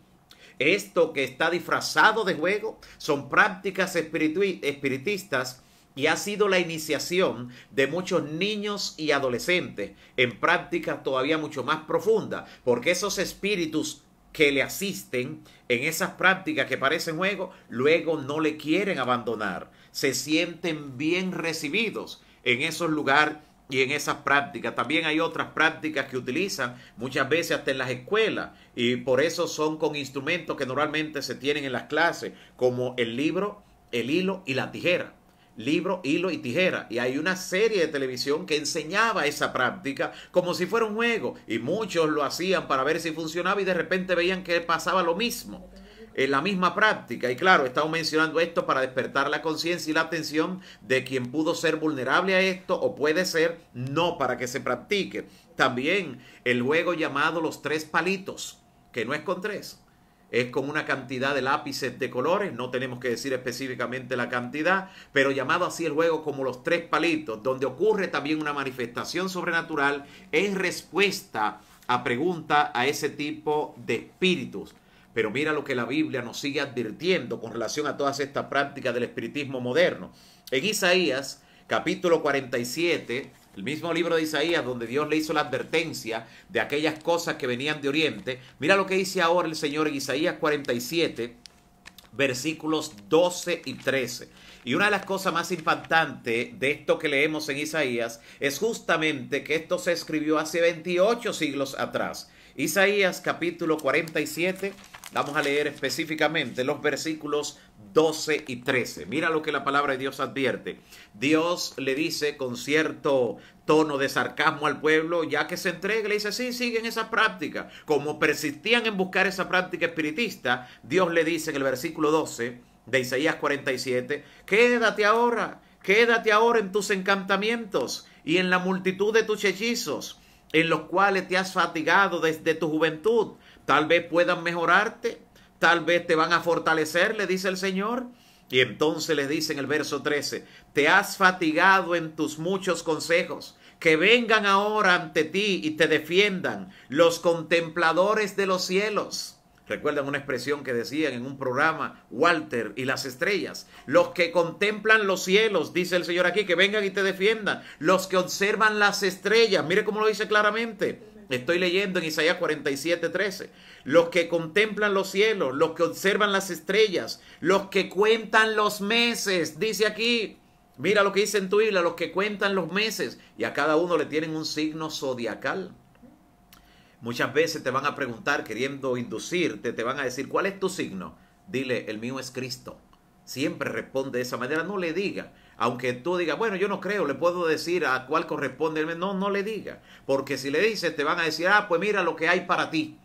S1: Esto que está disfrazado de juego son prácticas espiritistas y ha sido la iniciación de muchos niños y adolescentes en prácticas todavía mucho más profundas, porque esos espíritus que le asisten en esas prácticas que parecen juego, luego no le quieren abandonar. Se sienten bien recibidos en esos lugares y en esas prácticas. También hay otras prácticas que utilizan muchas veces hasta en las escuelas y por eso son con instrumentos que normalmente se tienen en las clases, como el libro, el hilo y la tijera libro, hilo y tijera. Y hay una serie de televisión que enseñaba esa práctica como si fuera un juego. Y muchos lo hacían para ver si funcionaba y de repente veían que pasaba lo mismo. En la misma práctica. Y claro, estamos mencionando esto para despertar la conciencia y la atención de quien pudo ser vulnerable a esto o puede ser no para que se practique. También el juego llamado los tres palitos, que no es con tres es como una cantidad de lápices de colores, no tenemos que decir específicamente la cantidad, pero llamado así el juego como los tres palitos, donde ocurre también una manifestación sobrenatural en respuesta a pregunta a ese tipo de espíritus. Pero mira lo que la Biblia nos sigue advirtiendo con relación a todas estas prácticas del espiritismo moderno. En Isaías capítulo 47, el mismo libro de Isaías, donde Dios le hizo la advertencia de aquellas cosas que venían de Oriente. Mira lo que dice ahora el Señor en Isaías 47, versículos 12 y 13. Y una de las cosas más impactantes de esto que leemos en Isaías es justamente que esto se escribió hace 28 siglos atrás. Isaías capítulo 47, Vamos a leer específicamente los versículos 12 y 13. Mira lo que la palabra de Dios advierte. Dios le dice con cierto tono de sarcasmo al pueblo, ya que se entregue, le dice, sí, siguen esa práctica. Como persistían en buscar esa práctica espiritista, Dios le dice en el versículo 12 de Isaías 47, quédate ahora, quédate ahora en tus encantamientos y en la multitud de tus hechizos, en los cuales te has fatigado desde tu juventud Tal vez puedan mejorarte, tal vez te van a fortalecer, le dice el Señor. Y entonces le dice en el verso 13, te has fatigado en tus muchos consejos, que vengan ahora ante ti y te defiendan los contempladores de los cielos. Recuerdan una expresión que decían en un programa Walter y las estrellas. Los que contemplan los cielos, dice el Señor aquí, que vengan y te defiendan. Los que observan las estrellas, mire cómo lo dice claramente Estoy leyendo en Isaías 47, 13. Los que contemplan los cielos, los que observan las estrellas, los que cuentan los meses, dice aquí. Mira lo que dice en tu Biblia, los que cuentan los meses y a cada uno le tienen un signo zodiacal. Muchas veces te van a preguntar, queriendo inducirte, te van a decir, ¿cuál es tu signo? Dile, el mío es Cristo. Siempre responde de esa manera, no le diga aunque tú digas, bueno, yo no creo, le puedo decir a cuál corresponde. No, no le digas. Porque si le dices, te van a decir, ah, pues mira lo que hay para ti.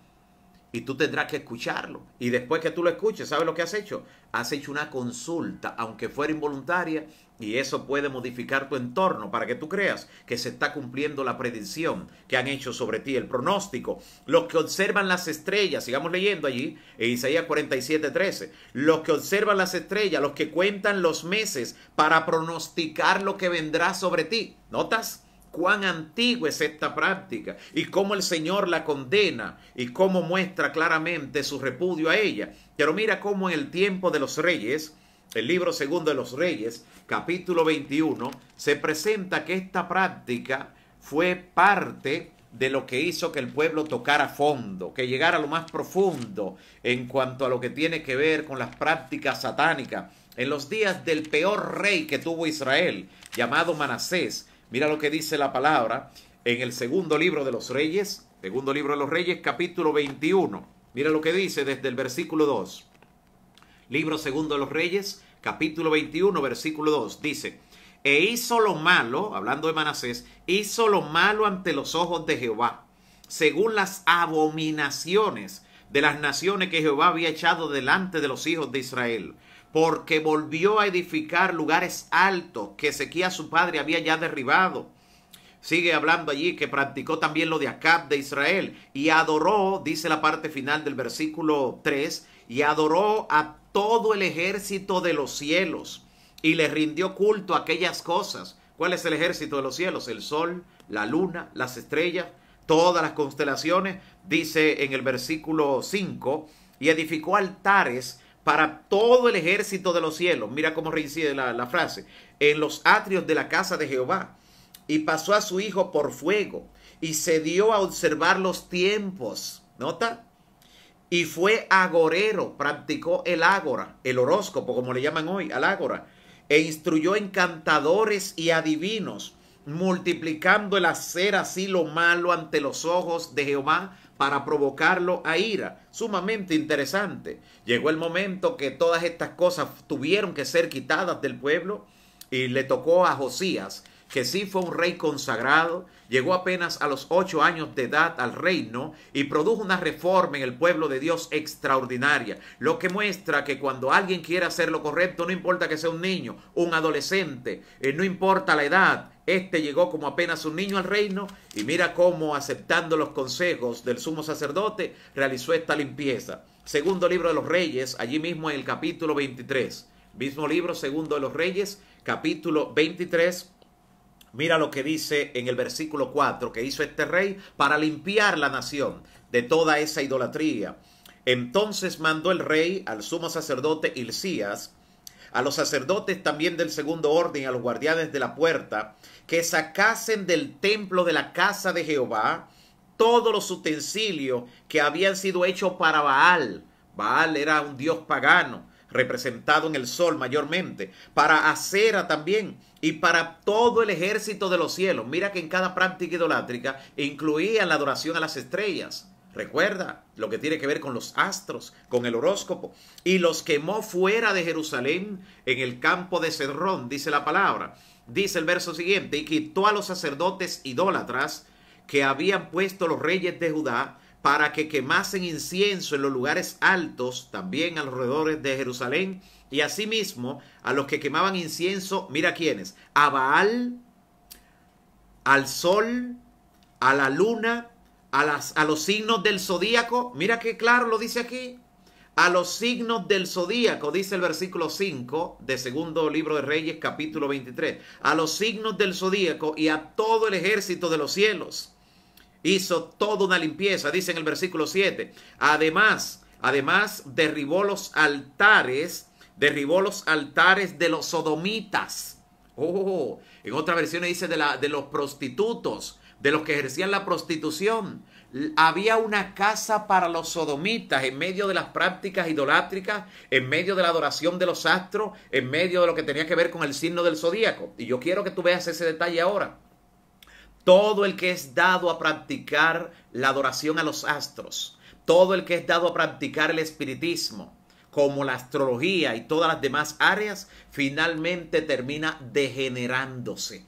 S1: Y tú tendrás que escucharlo. Y después que tú lo escuches, ¿sabes lo que has hecho? Has hecho una consulta, aunque fuera involuntaria, y eso puede modificar tu entorno para que tú creas que se está cumpliendo la predicción que han hecho sobre ti, el pronóstico. Los que observan las estrellas, sigamos leyendo allí, en Isaías 47, 13. Los que observan las estrellas, los que cuentan los meses para pronosticar lo que vendrá sobre ti. ¿Notas? cuán antigua es esta práctica y cómo el Señor la condena y cómo muestra claramente su repudio a ella. Pero mira cómo en el tiempo de los reyes, el libro segundo de los Reyes, capítulo 21, se presenta que esta práctica fue parte de lo que hizo que el pueblo tocara fondo, que llegara a lo más profundo en cuanto a lo que tiene que ver con las prácticas satánicas. En los días del peor rey que tuvo Israel, llamado Manasés, mira lo que dice la palabra en el segundo libro de los Reyes, segundo libro de los Reyes, capítulo 21. Mira lo que dice desde el versículo 2. Libro segundo de los Reyes, capítulo 21, versículo 2, dice, e hizo lo malo, hablando de Manasés, hizo lo malo ante los ojos de Jehová, según las abominaciones de las naciones que Jehová había echado delante de los hijos de Israel, porque volvió a edificar lugares altos que Ezequiel su padre había ya derribado. Sigue hablando allí que practicó también lo de Acab de Israel y adoró, dice la parte final del versículo 3, y adoró a todo el ejército de los cielos y le rindió culto a aquellas cosas. ¿Cuál es el ejército de los cielos? El sol, la luna, las estrellas, todas las constelaciones. Dice en el versículo 5, y edificó altares para todo el ejército de los cielos. Mira cómo reincide la, frase. En los atrios de la casa de Jehová. Y pasó a su hijo por fuego y se dio a observar los tiempos. ¿Nota? y fue agorero, practicó el ágora, el horóscopo, como le llaman hoy, al ágora, e instruyó encantadores y adivinos, multiplicando el hacer así lo malo ante los ojos de Jehová para provocarlo a ira. Sumamente interesante. Llegó el momento que todas estas cosas tuvieron que ser quitadas del pueblo y le tocó a Josías que sí fue un rey consagrado, llegó apenas a los ocho años de edad al reino y produjo una reforma en el pueblo de Dios extraordinaria, lo que muestra que cuando alguien quiera hacer lo correcto, no importa que sea un niño, un adolescente, eh, no importa la edad, este llegó como apenas un niño al reino y mira cómo aceptando los consejos del sumo sacerdote realizó esta limpieza. Segundo libro de los Reyes, allí mismo en el capítulo 23. Mismo libro, segundo de los Reyes, capítulo 23, Mira lo que dice en el versículo 4 que hizo este rey para limpiar la nación de toda esa idolatría. Entonces mandó el rey al sumo sacerdote Ilcías, a los sacerdotes también del segundo orden, a los guardianes de la puerta, que sacasen del templo de la casa de Jehová todos los utensilios que habían sido hechos para Baal. Baal era un dios pagano, representado en el sol mayormente, para Acera también, y para todo el ejército de los cielos. Mira que en cada práctica idolátrica incluían la adoración a las estrellas. Recuerda lo que tiene que ver con los astros, con el horóscopo. Y los quemó fuera de Jerusalén en el campo de Cerrón, dice la palabra. Dice el verso siguiente, y quitó a los sacerdotes idólatras que habían puesto los reyes de Judá para que quemasen incienso en los lugares altos, también alrededor de Jerusalén, y asimismo a los que quemaban incienso, mira quiénes, a Baal, al sol, a la luna, a, las, a los signos del zodíaco, mira qué claro lo dice aquí, a los signos del zodíaco, dice el versículo 5 de segundo libro de Reyes capítulo 23, a los signos del zodíaco y a todo el ejército de los cielos. Hizo toda una limpieza, dice en el versículo 7. Además, además derribó los altares derribó los altares de los sodomitas. Oh, en otra versión dice de, la, de los prostitutos, de los que ejercían la prostitución. Había una casa para los sodomitas en medio de las prácticas idolátricas, en medio de la adoración de los astros, en medio de lo que tenía que ver con el signo del zodíaco. Y yo quiero que tú veas ese detalle ahora. Todo el que es dado a practicar la adoración a los astros, todo el que es dado a practicar el espiritismo, como la astrología y todas las demás áreas, finalmente termina degenerándose.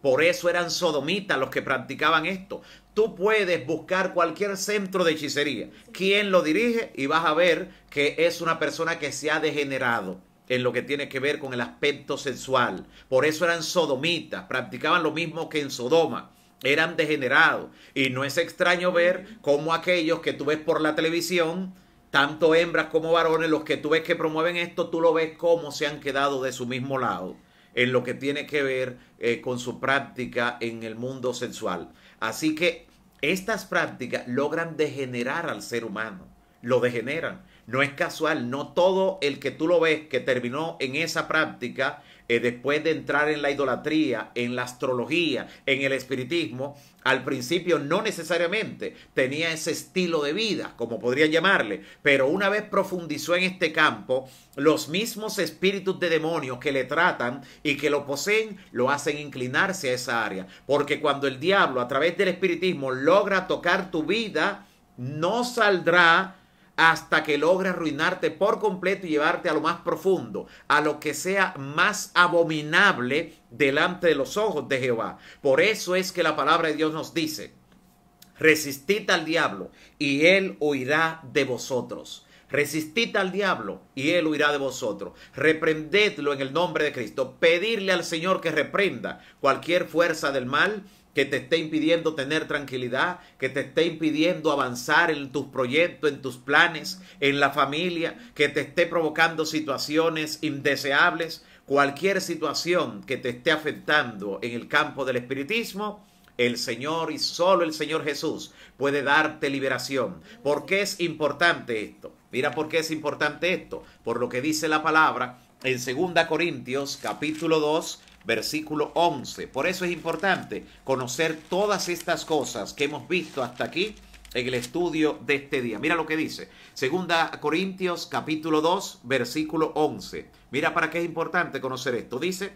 S1: Por eso eran sodomitas los que practicaban esto. Tú puedes buscar cualquier centro de hechicería, quién lo dirige y vas a ver que es una persona que se ha degenerado en lo que tiene que ver con el aspecto sexual. Por eso eran sodomitas, practicaban lo mismo que en Sodoma eran degenerados. Y no es extraño ver cómo aquellos que tú ves por la televisión tanto hembras como varones, los que tú ves que promueven esto, tú lo ves cómo se han quedado de su mismo lado en lo que tiene que ver eh, con su práctica en el mundo sensual. Así que estas prácticas logran degenerar al ser humano, lo degeneran. No es casual, no todo el que tú lo ves que terminó en esa práctica, eh, después de entrar en la idolatría, en la astrología, en el espiritismo, al principio no necesariamente tenía ese estilo de vida, como podría llamarle, pero una vez profundizó en este campo, los mismos espíritus de demonios que le tratan y que lo poseen lo hacen inclinarse a esa área. Porque cuando el diablo a través del espiritismo logra tocar tu vida, no saldrá hasta que logre arruinarte por completo y llevarte a lo más profundo, a lo que sea más abominable delante de los ojos de Jehová. Por eso es que la palabra de Dios nos dice, resistid al diablo y él huirá de vosotros. Resistid al diablo y él huirá de vosotros. Reprendedlo en el nombre de Cristo. Pedirle al Señor que reprenda cualquier fuerza del mal que te esté impidiendo tener tranquilidad, que te esté impidiendo avanzar en tus proyectos, en tus planes, en la familia, que te esté provocando situaciones indeseables, cualquier situación que te esté afectando en el campo del espiritismo, el Señor y solo el Señor Jesús puede darte liberación. ¿Por qué es importante esto? Mira por qué es importante esto. Por lo que dice la palabra en 2 Corintios capítulo 2, versículo 11. Por eso es importante conocer todas estas cosas que hemos visto hasta aquí en el estudio de este día. Mira lo que dice. Segunda Corintios capítulo 2, versículo 11. Mira para qué es importante conocer esto. Dice,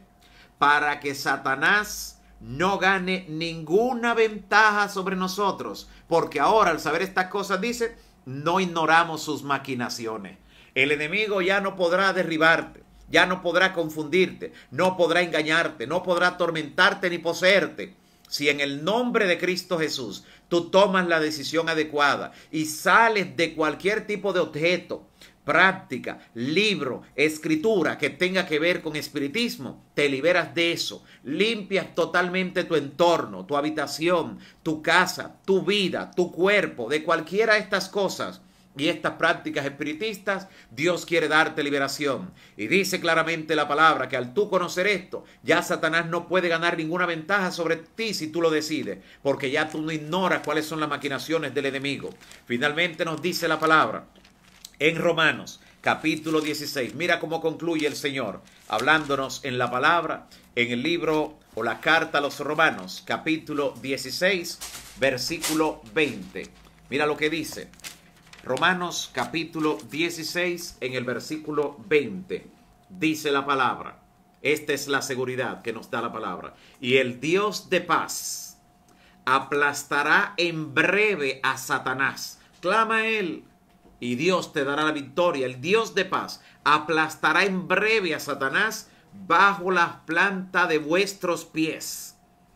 S1: para que Satanás no gane ninguna ventaja sobre nosotros, porque ahora al saber estas cosas dice, no ignoramos sus maquinaciones. El enemigo ya no podrá derribarte ya no podrá confundirte, no podrá engañarte, no podrá atormentarte ni poseerte. Si en el nombre de Cristo Jesús tú tomas la decisión adecuada y sales de cualquier tipo de objeto, práctica, libro, escritura que tenga que ver con espiritismo, te liberas de eso, limpias totalmente tu entorno, tu habitación, tu casa, tu vida, tu cuerpo, de cualquiera de estas cosas y estas prácticas espiritistas, Dios quiere darte liberación. Y dice claramente la palabra que al tú conocer esto, ya Satanás no puede ganar ninguna ventaja sobre ti si tú lo decides, porque ya tú no ignoras cuáles son las maquinaciones del enemigo. Finalmente nos dice la palabra en Romanos capítulo 16. Mira cómo concluye el Señor, hablándonos en la palabra, en el libro o la carta a los Romanos capítulo 16, versículo 20. Mira lo que dice. Romanos capítulo 16 en el versículo 20 dice la palabra. Esta es la seguridad que nos da la palabra. Y el Dios de paz aplastará en breve a Satanás. Clama él y Dios te dará la victoria. El Dios de paz aplastará en breve a Satanás bajo la planta de vuestros pies.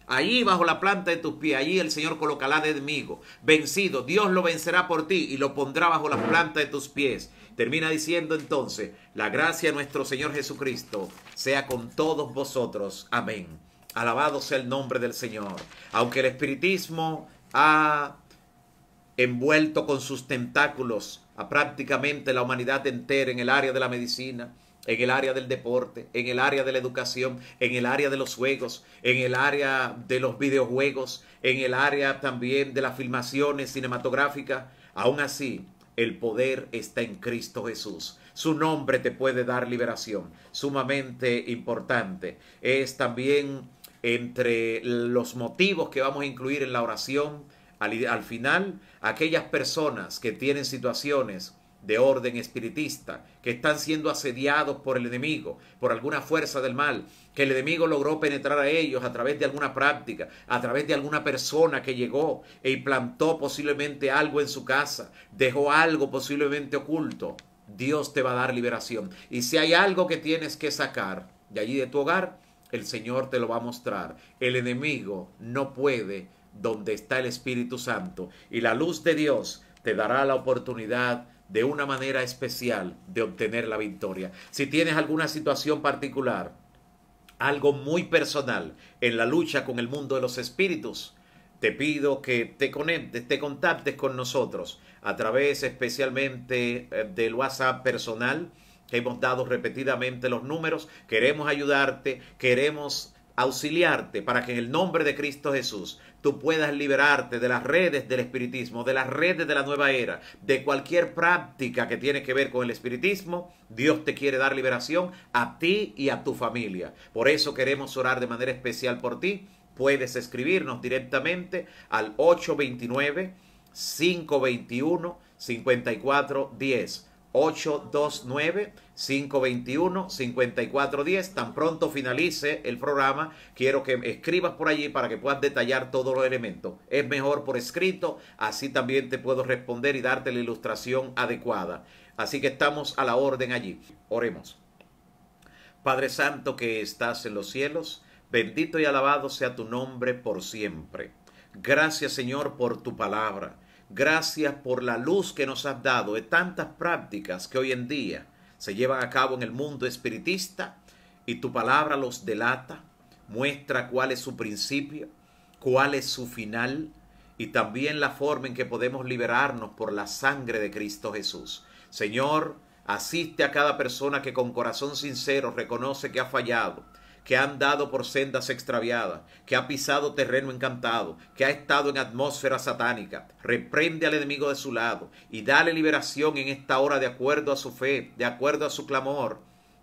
S1: Allí bajo la planta de tus pies, allí el Señor colocará de enemigo. Vencido, Dios lo vencerá por ti y lo pondrá bajo la planta de tus pies. Termina diciendo entonces, la gracia de nuestro Señor Jesucristo sea con todos vosotros. Amén. Alabado sea el nombre del Señor. Aunque el espiritismo ha envuelto con sus tentáculos a prácticamente la humanidad entera en el área de la medicina, en el área del deporte, en el área de la educación, en el área de los juegos, en el área de los videojuegos, en el área también de las filmaciones cinematográficas. Aún así, el poder está en Cristo Jesús. Su nombre te puede dar liberación, sumamente importante. Es también entre los motivos que vamos a incluir en la oración al, final, aquellas personas que tienen situaciones de orden espiritista, que están siendo asediados por el enemigo, por alguna fuerza del mal, que el enemigo logró penetrar a ellos a través de alguna práctica, a través de alguna persona que llegó e implantó posiblemente algo en su casa, dejó algo posiblemente oculto. Dios te va a dar liberación. Y si hay algo que tienes que sacar de allí de tu hogar, el Señor te lo va a mostrar. El enemigo no puede donde está el Espíritu Santo. Y la luz de Dios te dará la oportunidad de una manera especial de obtener la victoria. Si tienes alguna situación particular, algo muy personal en la lucha con el mundo de los espíritus, te pido que te conectes, te contactes con nosotros a través especialmente eh, del WhatsApp personal. Hemos dado repetidamente los números. Queremos ayudarte, queremos auxiliarte para que en el nombre de Cristo Jesús tú puedas liberarte de las redes del espiritismo, de las redes de la nueva era, de cualquier práctica que tiene que ver con el espiritismo. Dios te quiere dar liberación a ti y a tu familia. Por eso queremos orar de manera especial por ti. Puedes escribirnos directamente al 829 521 5410. 829-521-5410. Tan pronto finalice el programa, quiero que escribas por allí para que puedas detallar todos los elementos. Es mejor por escrito, así también te puedo responder y darte la ilustración adecuada. Así que estamos a la orden allí. Oremos. Padre Santo que estás en los cielos, bendito y alabado sea tu nombre por siempre. Gracias Señor por tu palabra. Gracias por la luz que nos has dado de tantas prácticas que hoy en día se llevan a cabo en el mundo espiritista y tu palabra los delata, muestra cuál es su principio, cuál es su final y también la forma en que podemos liberarnos por la sangre de Cristo Jesús. Señor, asiste a cada persona que con corazón sincero reconoce que ha fallado que han dado por sendas extraviadas, que ha pisado terreno encantado, que ha estado en atmósfera satánica. Reprende al enemigo de su lado y dale liberación en esta hora de acuerdo a su fe, de acuerdo a su clamor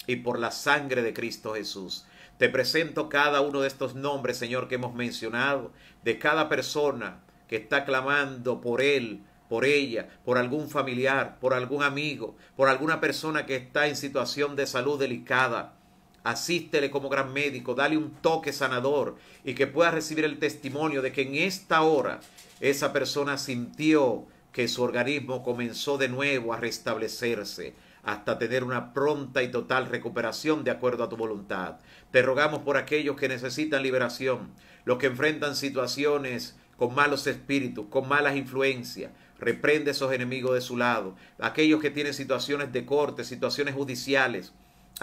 S1: y por la sangre de Cristo Jesús. Te presento cada uno de estos nombres, Señor, que hemos mencionado, de cada persona que está clamando por Él, por ella, por algún familiar, por algún amigo, por alguna persona que está en situación de salud delicada asístele como gran médico, dale un toque sanador y que pueda recibir el testimonio de que en esta hora esa persona sintió que su organismo comenzó de nuevo a restablecerse hasta tener una pronta y total recuperación de acuerdo a tu voluntad. Te rogamos por aquellos que necesitan liberación, los que enfrentan situaciones con malos espíritus, con malas influencias, reprende esos enemigos de su lado, aquellos que tienen situaciones de corte, situaciones judiciales,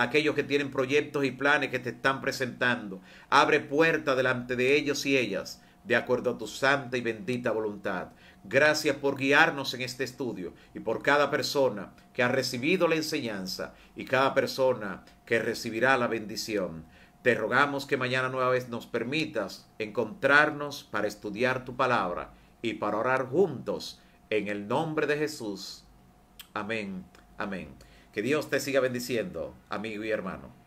S1: aquellos que tienen proyectos y planes que te están presentando. Abre puerta delante de ellos y ellas, de acuerdo a tu santa y bendita voluntad. Gracias por guiarnos en este estudio y por cada persona que ha recibido la enseñanza y cada persona que recibirá la bendición. Te rogamos que mañana nueva vez nos permitas encontrarnos para estudiar tu palabra y para orar juntos en el nombre de Jesús. Amén. Amén. Que Dios te siga bendiciendo, amigo y hermano.